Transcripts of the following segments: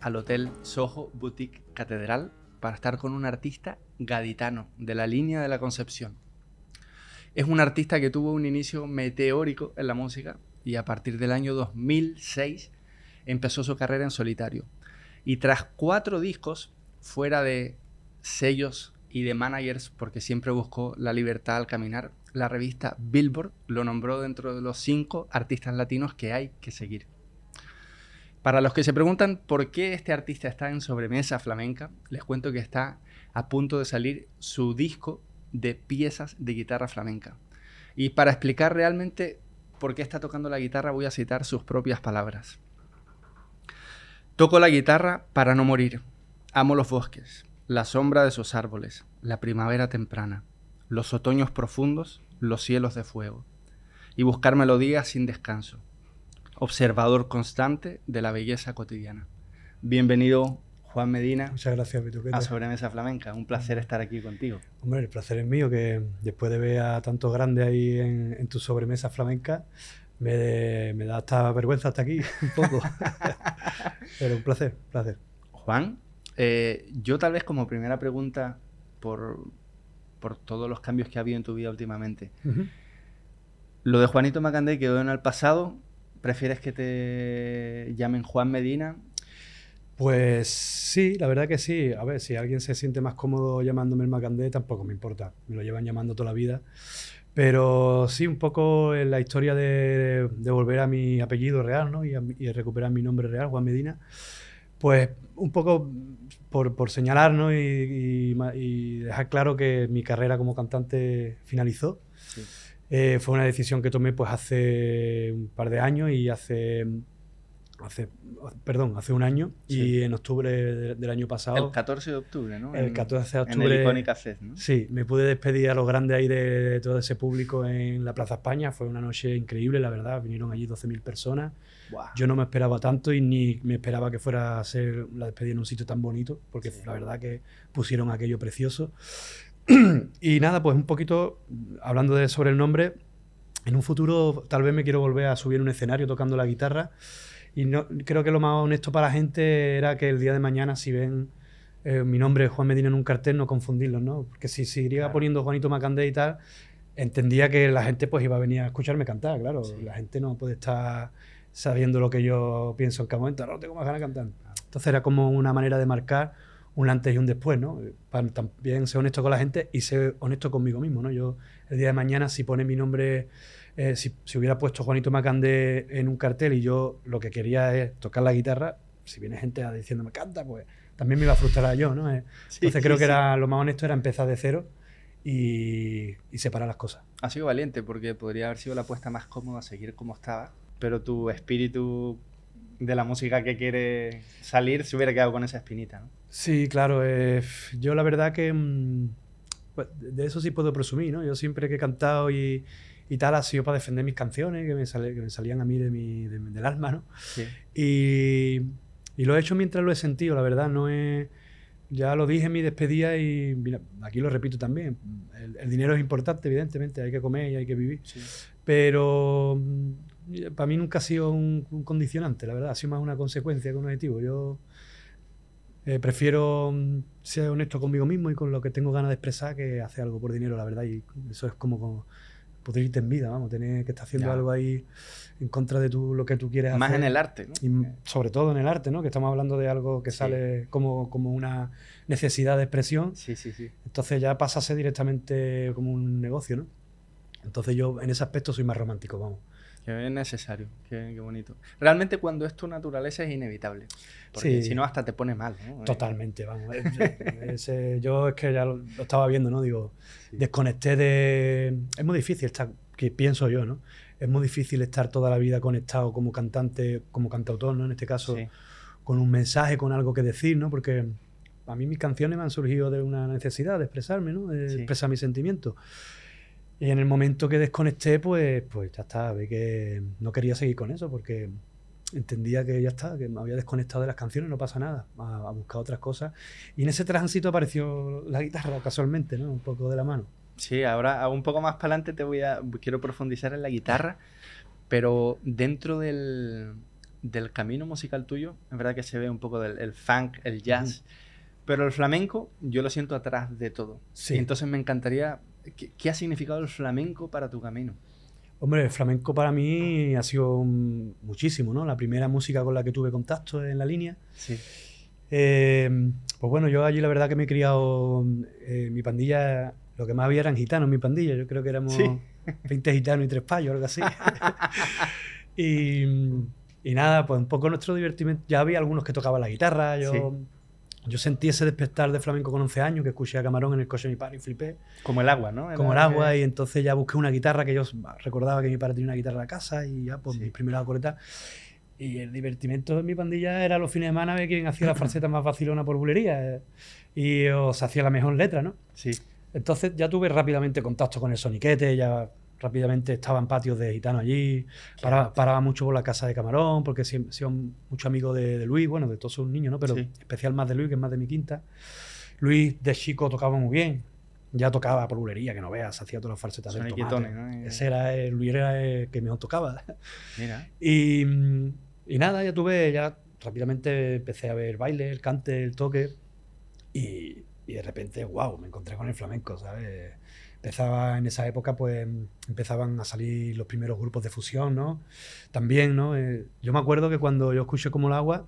al Hotel Soho Boutique Catedral para estar con un artista gaditano de la línea de la Concepción. Es un artista que tuvo un inicio meteórico en la música y a partir del año 2006 empezó su carrera en solitario. Y tras cuatro discos fuera de sellos y de managers, porque siempre buscó la libertad al caminar, la revista Billboard lo nombró dentro de los cinco artistas latinos que hay que seguir. Para los que se preguntan por qué este artista está en sobremesa flamenca, les cuento que está a punto de salir su disco de piezas de guitarra flamenca. Y para explicar realmente por qué está tocando la guitarra voy a citar sus propias palabras. Toco la guitarra para no morir. Amo los bosques, la sombra de sus árboles, la primavera temprana, los otoños profundos, los cielos de fuego. Y buscar melodías sin descanso, observador constante de la belleza cotidiana. Bienvenido, Juan Medina. Muchas gracias, A Sobremesa Flamenca. Un placer mm. estar aquí contigo. Hombre, el placer es mío, que después de ver a tantos grandes ahí en, tu sobremesa flamenca, me, da hasta vergüenza hasta aquí, un poco. Pero un placer, un placer. Juan, eh, yo tal vez como primera pregunta, por, todos los cambios que ha habido en tu vida últimamente, lo de Juanito Macandé quedó en el pasado ¿Prefieres que te llamen Juan Medina? Pues sí, la verdad que sí. A ver, si alguien se siente más cómodo llamándome el Macandé, tampoco me importa. Me lo llevan llamando toda la vida. Pero sí, un poco en la historia de, volver a mi apellido real ¿no? y, recuperar mi nombre real, Juan Medina. Pues un poco por, señalar ¿no? y, dejar claro que mi carrera como cantante finalizó eh, fue una decisión que tomé pues hace un par de años y hace hace, perdón, hace un año y en octubre del, año pasado. El 14 de octubre, ¿no? El 14 de octubre. En el icónica ¿no? Sí, me pude despedir a los grandes ahí de, todo ese público en la Plaza España. Fue una noche increíble, la verdad. Vinieron allí 12.000 personas. Yo no me esperaba tanto y ni me esperaba que fuera a ser la despedida en un sitio tan bonito, porque la verdad que pusieron aquello precioso. y nada, pues un poquito hablando sobre el nombre, en un futuro tal vez me quiero volver a subir un escenario tocando la guitarra. Y no, creo que lo más honesto para la gente era que el día de mañana, si ven eh, mi nombre Juan Medina en un cartel, no confundirlos, ¿no? Porque si se iría poniendo Juanito Macandé y tal, entendía que la gente pues iba a venir a escucharme cantar, claro. La gente no puede estar sabiendo lo que yo pienso en cada momento, no tengo más ganas de cantar. Entonces era como una manera de marcar un antes y un después, ¿no? Eh, también ser honesto con la gente y ser honesto conmigo mismo, ¿no? Yo el día de mañana si pone mi nombre, eh, si, hubiera puesto Juanito Macande en un cartel y yo lo que quería es tocar la guitarra, si viene gente a me canta, pues también me iba a frustrar yo, ¿no? Eh, entonces creo que era lo más honesto era empezar de cero. Y, y separar las cosas. Ha sido valiente porque podría haber sido la apuesta más cómoda seguir como estaba, pero tu espíritu de la música que quiere salir si hubiera quedado con esa espinita. Sí, claro. Eh, yo la verdad que mm, pues, de eso sí puedo presumir, ¿no? Yo siempre que he cantado y, tal ha sido para defender mis canciones que me, salían a mí de mi, del alma, Y, lo he hecho mientras lo he sentido, la verdad. No es ya lo dije en mi despedida y aquí lo repito también. El, dinero es importante, evidentemente, hay que comer y hay que vivir. Pero... Mm, para mí nunca ha sido un, condicionante, la verdad, ha sido más una consecuencia que un objetivo. Yo eh, prefiero mm, ser honesto conmigo mismo y con lo que tengo ganas de expresar que hacer algo por dinero, la verdad, y eso es como, poder irte en vida, vamos, tener que estar haciendo algo ahí en contra de lo que tú quieres Más hacer. Más en el arte, ¿no? Y sobre todo en el arte, ¿no? Que estamos hablando de algo que sale como, como una necesidad de expresión. Sí, sí, sí. Entonces ya pasase directamente como un negocio, ¿no? Entonces yo en ese aspecto soy más romántico, vamos. Que es necesario, qué, bonito. Realmente cuando es tu naturaleza es inevitable, porque sí. si no hasta te pone mal. Eh. Totalmente, vamos. Eh, eh, yo es que ya lo, estaba viendo, ¿no? Digo, desconecté de... Es muy difícil estar, que pienso yo, ¿no? Es muy difícil estar toda la vida conectado como cantante, como cantautor, ¿no? En este caso, con un mensaje, con algo que decir, ¿no? Porque a mí mis canciones me han surgido de una necesidad de expresarme, ¿no? De expresar mis sentimientos. Y en el momento que desconecté, pues, pues ya está, ve que no quería seguir con eso porque entendía que ya está, que me había desconectado de las canciones, no pasa nada, a, buscado buscar otras cosas. Y en ese tránsito apareció la guitarra casualmente, ¿no? Un poco de la mano. Sí, ahora un poco más para adelante te voy a quiero profundizar en la guitarra, pero dentro del, del camino musical tuyo, es verdad que se ve un poco del el funk, el jazz, pero el flamenco yo lo siento atrás de todo. Sí. Y entonces me encantaría ¿Qué, ha significado el flamenco para tu camino? Hombre, el flamenco para mí ha sido muchísimo, ¿no? La primera música con la que tuve contacto en la línea. Sí. Eh, pues bueno, yo allí la verdad que me he criado, eh, mi pandilla, lo que más había eran gitanos, en mi pandilla, yo creo que éramos 20 gitanos y tres payos, algo así. y, nada, pues un poco nuestro divertimiento. ya había algunos que tocaban la guitarra, yo... Yo sentí ese despertar de flamenco con 11 años, que escuché a Camarón en el coche de mi padre y flipé. Como el agua, ¿no? Como el agua, y entonces ya busqué una guitarra que yo recordaba que mi padre tenía una guitarra en la casa y ya, pues mis primeros acordes. Y el divertimiento de mi pandilla era los fines de semana ver quién hacía la falseta más vacilona por bulería eh, y os hacía la mejor letra, ¿no? Sí. Entonces ya tuve rápidamente contacto con el soniquete, ya rápidamente estaban patios de gitano allí, paraba, mucho por la casa de Camarón, porque siempre sido mucho amigo de, Luis, bueno, de todos sus niños, ¿no? Pero especial más de Luis, que es más de mi quinta. Luis de chico tocaba muy bien, ya tocaba por bulería, que no veas, hacía todas las falsetas de Ese era el, Luis era el que mejor tocaba. Mira. Y, nada, ya tuve, ya rápidamente empecé a ver baile, el cante, el toque, y, y de repente, wow, me encontré con el flamenco, ¿sabes? empezaba en esa época, pues em, empezaban a salir los primeros grupos de fusión, ¿no? También, ¿no? Eh, yo me acuerdo que cuando yo escuché como el agua,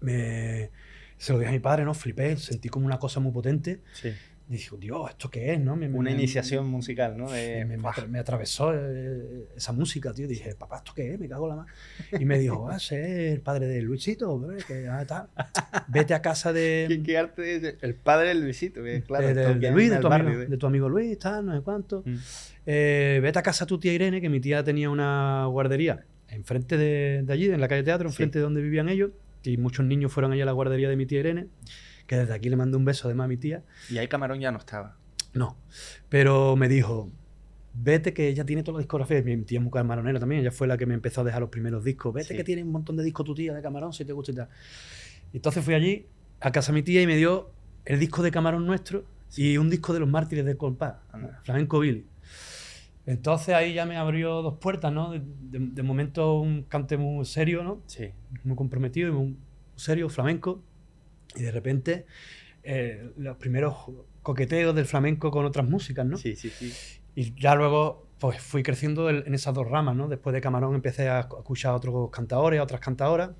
me, se lo dije a mi padre, ¿no? Flipé, sentí como una cosa muy potente. Sí dijo, Dios, ¿esto qué es? ¿no? Una iniciación musical, ¿no? Me, atravesó eh, eh, esa música, tío. Dije, papá, ¿esto qué es? Me cago la mano. Y me dijo, va a ser el padre de Luisito, ah, Vete a casa de. ¿Qué, arte es? El padre de Luisito, claro. De, tu amigo, Luis, tal, no sé cuánto. Mm. Eh, vete a casa a tu tía Irene, que mi tía tenía una guardería enfrente de, allí, en la calle Teatro, enfrente de donde vivían ellos. Y muchos niños fueron allá a la guardería de mi tía Irene que desde aquí le mando un beso de mi tía. Y ahí Camarón ya no estaba. No, pero me dijo, vete que ella tiene toda la discografía, mi tía es muy camaronera también, ella fue la que me empezó a dejar los primeros discos, vete que tiene un montón de discos tu tía de Camarón, si te gusta y tal. Entonces fui allí a casa de mi tía y me dio el disco de Camarón Nuestro y un disco de los mártires del compás, Flamenco Billy. Entonces ahí ya me abrió dos puertas, ¿no? De, de momento un cante muy serio, ¿no? Sí. Muy comprometido y muy serio, flamenco. Y de repente, eh, los primeros coqueteos del flamenco con otras músicas, ¿no? Sí, sí, sí. Y ya luego, pues fui creciendo en esas dos ramas, ¿no? Después de Camarón empecé a escuchar a otros cantadores, a otras cantadoras.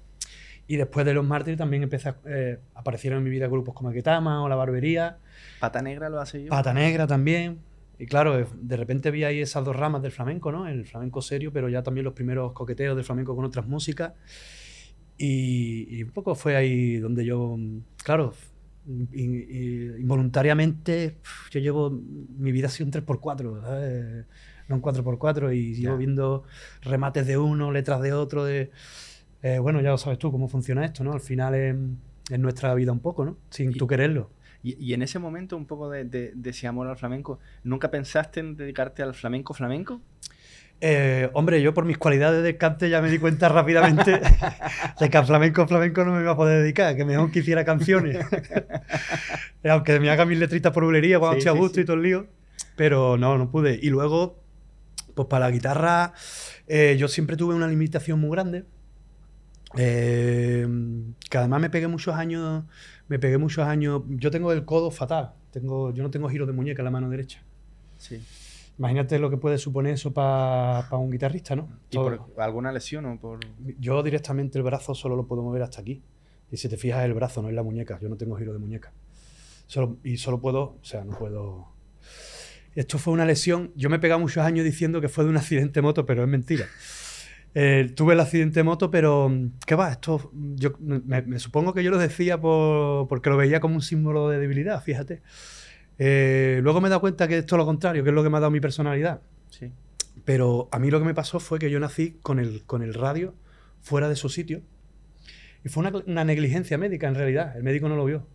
Y después de Los Mártires también empecé a, eh, aparecieron en mi vida grupos como Aquetama o La Barbería. Pata Negra lo hace yo. Pata Negra también. Y claro, eh, de repente vi ahí esas dos ramas del flamenco, ¿no? El flamenco serio, pero ya también los primeros coqueteos del flamenco con otras músicas. Y, un poco fue ahí donde yo, mm, claro, involuntariamente, yo llevo, mi vida así sido un 3x4, ¿sabes? no un 4x4, y viendo remates de uno, letras de otro, de, eh, bueno, ya lo sabes tú cómo funciona esto, ¿no? Al final es, nuestra vida un poco, ¿no? Sin tú quererlo. Y, y, en ese momento un poco de, de ese amor al flamenco, ¿nunca pensaste en dedicarte al flamenco flamenco? Eh, hombre, yo por mis cualidades de cante ya me di cuenta rápidamente de que a flamenco, flamenco no me iba a poder dedicar, que mejor que hiciera canciones. Aunque me haga mil letritas por bulería cuando estoy gusto y todo el lío. Pero no, no pude. Y luego, pues para la guitarra, eh, yo siempre tuve una limitación muy grande. Eh, que además me pegué muchos años, me pegué muchos años. Yo tengo el codo fatal. Tengo, yo no tengo giro de muñeca en la mano derecha. Sí. Imagínate lo que puede suponer eso para un guitarrista, ¿no? por alguna lesión o por...? Yo directamente el brazo solo lo puedo mover hasta aquí. Y si te fijas, el brazo no es la muñeca. Yo no tengo giro de muñeca. Solo, y solo puedo, o sea, no puedo... Esto fue una lesión. Yo me he pegado muchos años diciendo que fue de un accidente de moto, pero es mentira. Eh, tuve el accidente de moto, pero ¿qué va? Esto, yo me, me supongo que yo lo decía por, porque lo veía como un símbolo de debilidad, fíjate. Eh, luego me he dado cuenta que es todo lo contrario, que es lo que me ha dado mi personalidad. Sí. Pero a mí lo que me pasó fue que yo nací con el, radio fuera de su sitio. Y fue una, negligencia médica en realidad. El médico no lo vio.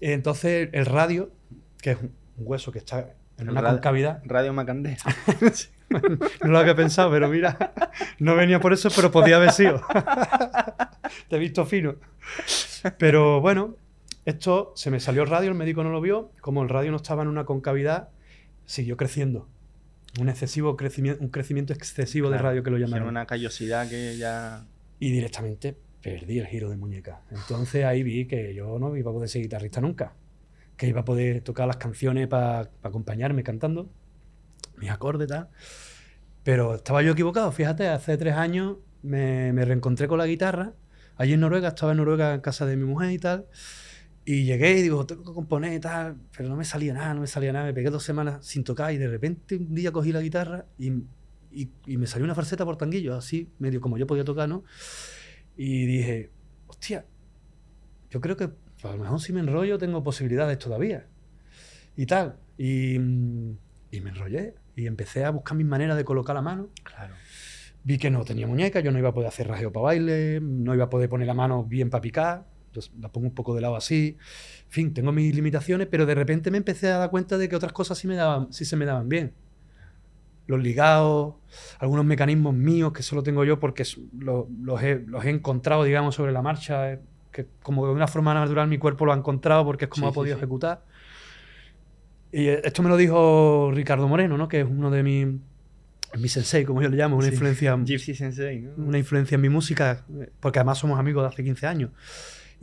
Entonces el radio, que es un hueso que está en una cavidad, concavidad. Radio Macandé. no lo había pensado, pero mira, no venía por eso, pero podía haber sido. Te he visto fino. Pero bueno, esto se me salió el radio, el médico no lo vio. Como el radio no estaba en una concavidad, siguió creciendo. Un excesivo crecimiento, un crecimiento excesivo de del radio que lo llamaron. una callosidad que ya. Y directamente perdí el giro de muñeca. Entonces ahí vi que yo no iba a poder ser guitarrista nunca. Que iba a poder tocar las canciones para acompañarme cantando, mis acordes, tal. Pero estaba yo equivocado. Fíjate, hace tres años me, me reencontré con la guitarra. Allí en Noruega, estaba en Noruega en casa de mi mujer y tal. Y llegué y digo, tengo que componer y tal, pero no me salía nada, no me salía nada. Me pegué dos semanas sin tocar y de repente un día cogí la guitarra y, y, me salió una falseta por tanguillo, así, medio como yo podía tocar, ¿no? Y dije, hostia, yo creo que a lo mejor si me enrollo tengo posibilidades todavía. Y tal. Y, y me enrollé y empecé a buscar mis maneras de colocar la mano. Claro. Vi que no tenía muñeca, yo no iba a poder hacer rajeo para baile, no iba a poder poner la mano bien para picar entonces la pongo un poco de lado así. En fin, tengo mis limitaciones, pero de repente me empecé a dar cuenta de que otras cosas sí, me daban, sí se me daban bien. Los ligados, algunos mecanismos míos que solo tengo yo porque los, he, encontrado, digamos, sobre la marcha, eh, que como de una forma natural mi cuerpo lo ha encontrado porque es como ha podido ejecutar. Y eh, esto me lo dijo Ricardo Moreno, ¿no? que es uno de mis mi sensei, como yo le llamo, una influencia. Gypsy sensei, Una influencia en mi música, eh, porque además somos amigos de hace 15 años.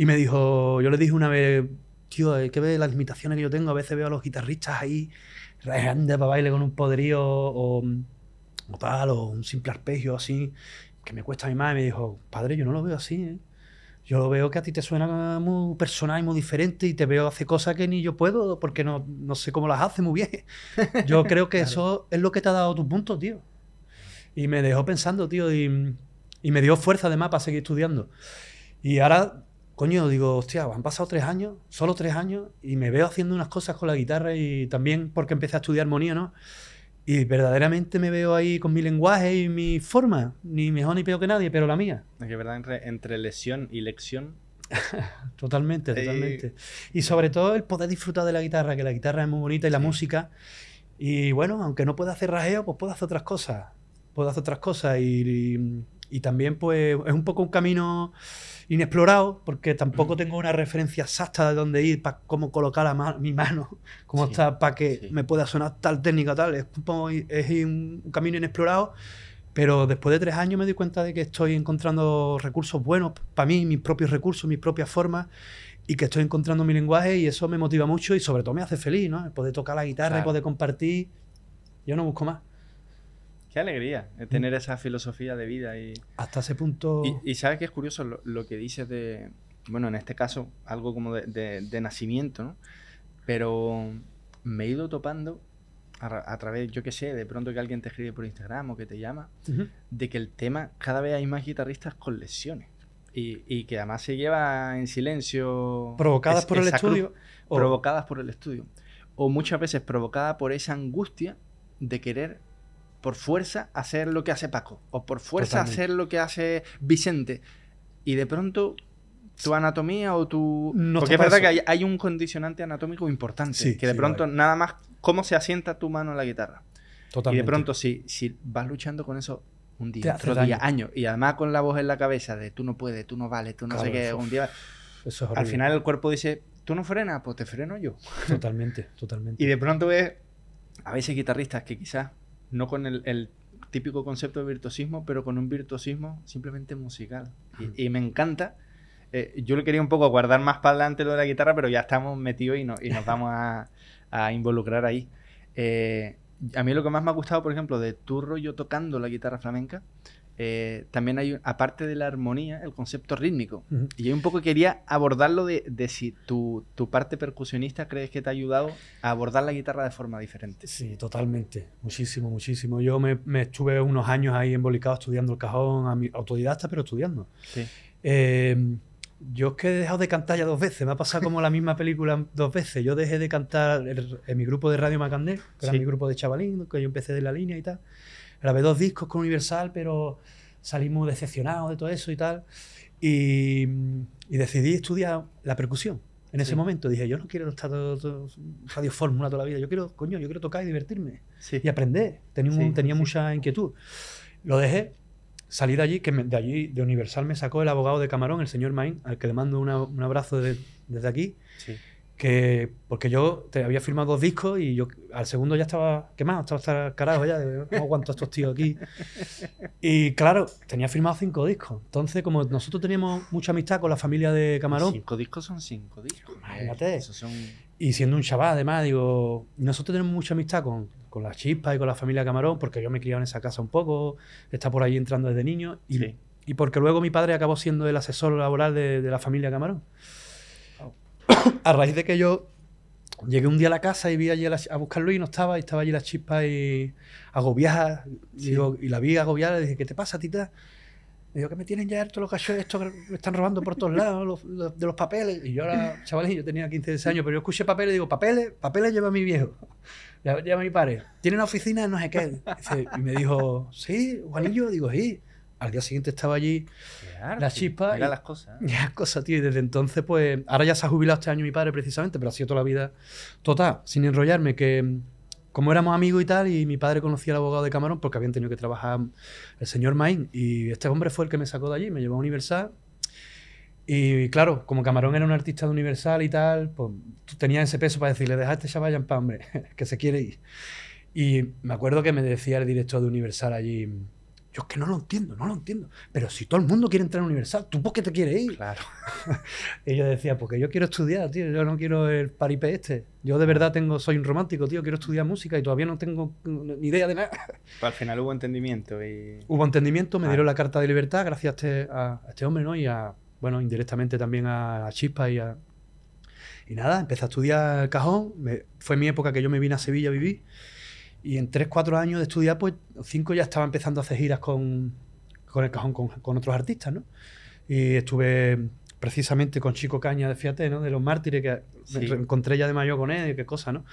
Y me dijo, yo le dije una vez, tío, hay que ver las limitaciones que yo tengo. A veces veo a los guitarristas ahí, grandes para baile con un poderío o, tal, o un simple arpegio así, que me cuesta a mi madre. Y me dijo, padre, yo no lo veo así, ¿eh? Yo lo veo que a ti te suena muy personal y muy diferente y te veo hacer cosas que ni yo puedo porque no, sé cómo las hace muy bien. Yo creo que eso es lo que te ha dado tu punto, tío. Y me dejó pensando, tío, y, y me dio fuerza además para seguir estudiando. Y ahora coño, digo, hostia, han pasado tres años, solo tres años, y me veo haciendo unas cosas con la guitarra y también porque empecé a estudiar armonía, ¿no? Y verdaderamente me veo ahí con mi lenguaje y mi forma, ni mejor ni peor que nadie, pero la mía. Es que, ¿verdad? Entre, lesión y lección. totalmente, totalmente. Y sobre todo el poder disfrutar de la guitarra, que la guitarra es muy bonita y la música. Y bueno, aunque no pueda hacer rajeo, pues puedo hacer otras cosas. Puedo hacer otras cosas. Y, y también, pues, es un poco un camino inexplorado, porque tampoco tengo una referencia exacta de dónde ir para cómo colocar la mi mano, cómo está, para que me pueda sonar tal técnica, tal. Es, un camino inexplorado, pero después de tres años me doy cuenta de que estoy encontrando recursos buenos para mí, mis propios recursos, mis propias formas, y que estoy encontrando mi lenguaje y eso me motiva mucho y sobre todo me hace feliz, ¿no? poder tocar la guitarra y poder compartir. Yo no busco más. Qué alegría eh, mm. tener esa filosofía de vida y... Hasta ese punto... Y, sabes que es curioso lo, que dices de... Bueno, en este caso, algo como de, nacimiento, ¿no? Pero me he ido topando a, través, yo qué sé, de pronto que alguien te escribe por Instagram o que te llama, de que el tema, cada vez hay más guitarristas con lesiones. Y, que además se lleva en silencio... Provocadas por el estudio. o... Provocadas por el estudio. O muchas veces provocadas por esa angustia de querer por fuerza hacer lo que hace Paco o por fuerza hacer lo que hace Vicente. Y de pronto tu anatomía o tu... Porque es verdad que hay, un condicionante anatómico importante, que de pronto nada más cómo se asienta tu mano en la guitarra. Totalmente. Y de pronto si, si vas luchando con eso un día, otro día, años, y además con la voz en la cabeza de tú no puedes, tú no vales, tú no sé qué, un día... al final el cuerpo dice, tú no frenas, pues te freno yo. Totalmente, totalmente. y de pronto ves a veces guitarristas que quizás no con el, típico concepto de virtuosismo, pero con un virtuosismo simplemente musical. Y, me encanta. Eh, yo le quería un poco guardar más para adelante lo de la guitarra, pero ya estamos metidos y, y nos vamos a, involucrar ahí. Eh, a mí lo que más me ha gustado, por ejemplo, de tu rollo tocando la guitarra flamenca eh, también hay, aparte de la armonía, el concepto rítmico. Y yo un poco quería abordarlo de, si tu, parte percusionista crees que te ha ayudado a abordar la guitarra de forma diferente. Sí, totalmente. Muchísimo, muchísimo. Yo me, estuve unos años ahí embolicado estudiando el cajón, a mi, autodidacta, pero estudiando. Eh, yo es que he dejado de cantar ya dos veces, me ha pasado como la misma película dos veces. Yo dejé de cantar en mi grupo de Radio Macandé, que era mi grupo de chavalín, que yo empecé de la línea y tal grabé dos discos con Universal, pero salí muy decepcionado de todo eso y tal. Y, decidí estudiar la percusión. En ese momento dije, yo no quiero estar todo, radio fórmula toda la vida, yo quiero, coño, yo quiero tocar y divertirme y aprender. Tenía, mucha inquietud. Lo dejé, salí de allí, que de allí, de Universal, me sacó el abogado de Camarón, el señor Main, al que le mando un abrazo desde aquí. Sí que porque yo te había firmado dos discos y yo al segundo ya estaba quemado, estaba hasta carajo ya, no aguanto a estos tíos aquí. Y claro, tenía firmado cinco discos. Entonces, como nosotros teníamos mucha amistad con la familia de Camarón. Cinco discos son cinco discos. Imagínate. Y siendo un chaval, además, digo, nosotros tenemos mucha amistad con, con las chispas y con la familia de Camarón, porque yo me criaba en esa casa un poco, está por ahí entrando desde niño, y, sí. y porque luego mi padre acabó siendo el asesor laboral de, de la familia Camarón. a raíz de que yo llegué un día a la casa y vi allí a, a buscarlo y no estaba, y estaba allí la chispa y agobiada. Digo, y la vi agobiada y dije, ¿qué te pasa, tita? Me dijo, que me tienen ya harto los cachorros, estos que me están robando por todos lados, de los papeles. Y yo era chavalín, yo tenía 15, años, pero yo escuché papeles y digo, papeles, papeles lleva mi viejo, lleva mi padre. Tiene una oficina no sé qué. Y me dijo, sí, Juanillo, digo, sí. Al día siguiente estaba allí la chispa. y, las cosas. las cosas, tío. Y desde entonces, pues, ahora ya se ha jubilado este año mi padre precisamente, pero ha sido toda la vida total, sin enrollarme, que mm, como éramos amigos y tal, y mi padre conocía al abogado de Camarón porque habían tenido que trabajar mm, el señor Main. y este hombre fue el que me sacó de allí, me llevó a Universal. Y claro, como Camarón era un artista de Universal y tal, pues tenía ese peso para decirle, deja a este chaval en paz, hombre, que se quiere ir. Y me acuerdo que me decía el director de Universal allí, mm, yo es que no lo entiendo, no lo entiendo. Pero si todo el mundo quiere entrar a Universal, ¿tú por qué te quieres ir? Claro. y yo decía, porque yo quiero estudiar, tío. Yo no quiero el paripé este. Yo de ah. verdad tengo, soy un romántico, tío. Quiero estudiar música y todavía no tengo ni idea de nada. Pero al final hubo entendimiento. Y... Hubo entendimiento, me ah. dieron la carta de libertad gracias este, a este, hombre, ¿no? Y a, bueno, indirectamente también a, Chispa y a... Y nada, empecé a estudiar cajón. fue mi época que yo me vine a Sevilla a vivir. Y en 3, 4 años de estudiar, pues 5 ya estaba empezando a hacer giras con, con el cajón, con, otros artistas, ¿no? Y estuve precisamente con Chico Caña de Fiate, ¿no? De los mártires, que me encontré ya de mayo con él, qué cosa, ¿no?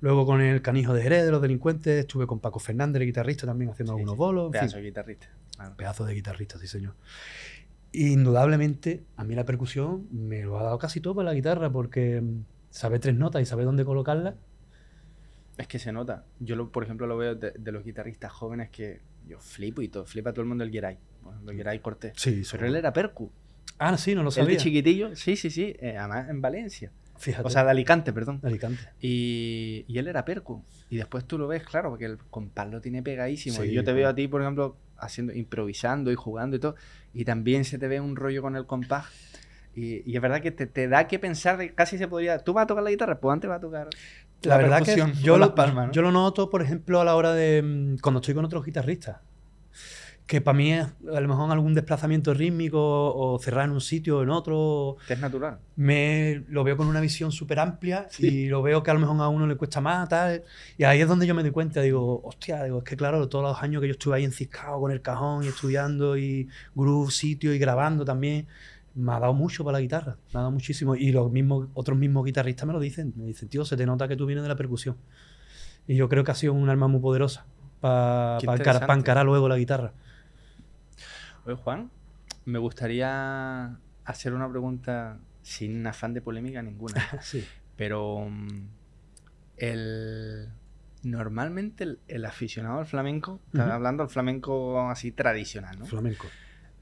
Luego con el Canijo de Jerez, de los delincuentes, estuve con Paco Fernández, el guitarrista, también haciendo algunos bolos. Pedazo de guitarrista. Claro. Pedazo de guitarrista, sí, señor. Indudablemente, a mí la percusión me lo ha dado casi todo para la guitarra, porque mm, saber tres notas y saber dónde colocarlas es que se nota. Yo, por ejemplo, lo veo de, los guitarristas jóvenes que yo flipo y todo. Flipa todo el mundo el Geray. el Geray Cortés. Pero él era percu. Ah, sí, no lo sabía. chiquitillo. Sí, sí, sí. Eh, además, en Valencia. Fíjate. O sea, de Alicante, perdón. De Alicante. Y, él era percu. Y después tú lo ves, claro, porque el compás lo tiene pegadísimo. y yo te pues. veo a ti, por ejemplo, haciendo, improvisando y jugando y todo. Y también se te ve un rollo con el compás. Y, es verdad que te, te, da que pensar, casi se podría. Tú vas a tocar la guitarra, pues antes vas a tocar la, verdad que yo lo, yo lo noto, por ejemplo, a la hora de mm, cuando estoy con otros guitarristas, que para mí es a lo mejor algún desplazamiento rítmico o cerrar en un sitio o en otro. es natural. Me, lo veo con una visión súper amplia y lo veo que a lo mejor a uno le cuesta más, tal. Y ahí es donde yo me doy cuenta, digo, hostia, digo, es que claro, todos los años que yo estuve ahí enciscado con el cajón y estudiando y groove, sitio y grabando también, me ha dado mucho para la guitarra, me ha dado muchísimo. Y los mismos, otros mismos guitarristas me lo dicen, me dicen, tío, se te nota que tú vienes de la percusión. Y yo creo que ha sido un arma muy poderosa para pa encarar, luego la guitarra. Oye, Juan, me gustaría hacer una pregunta sin afán de polémica ninguna. Pero mm, el, normalmente el, aficionado al flamenco, está hablando al flamenco así tradicional, ¿no? Flamenco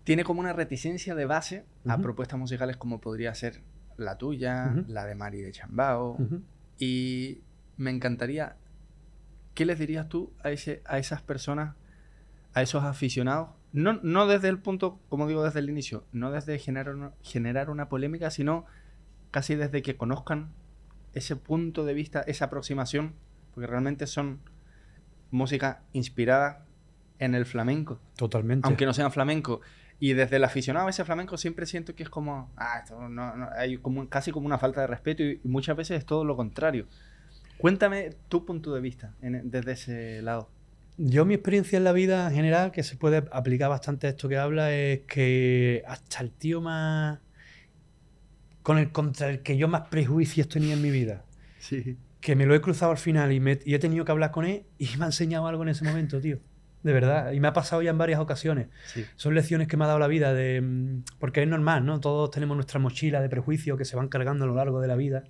tiene como una reticencia de base a propuestas musicales como podría ser la tuya, la de Mari de Chambao. Y me encantaría, ¿qué les dirías tú a, ese, a esas personas, a esos aficionados? No, no desde el punto, como digo, desde el inicio, no desde generar una, generar una polémica, sino casi desde que conozcan ese punto de vista, esa aproximación, porque realmente son música inspirada en el flamenco. Totalmente. Aunque no sean flamenco. Y desde el aficionado a ese flamenco siempre siento que es como, ah, esto no, hay como casi como una falta de respeto y, muchas veces es todo lo contrario. Cuéntame tu punto de vista desde ese lado. Yo mi experiencia en la vida en general, que se puede aplicar bastante a esto que habla, es que hasta el tío más... con el contra el que yo más prejuicios tenía en mi vida. Sí. Que me lo he cruzado al final y, me, y he tenido que hablar con él y me ha enseñado algo en ese momento, tío de verdad. Y me ha pasado ya en varias ocasiones. Son lecciones que me ha dado la vida, de, mm, porque es normal, ¿no? Todos tenemos nuestra mochila de prejuicios que se van cargando a lo largo de la vida.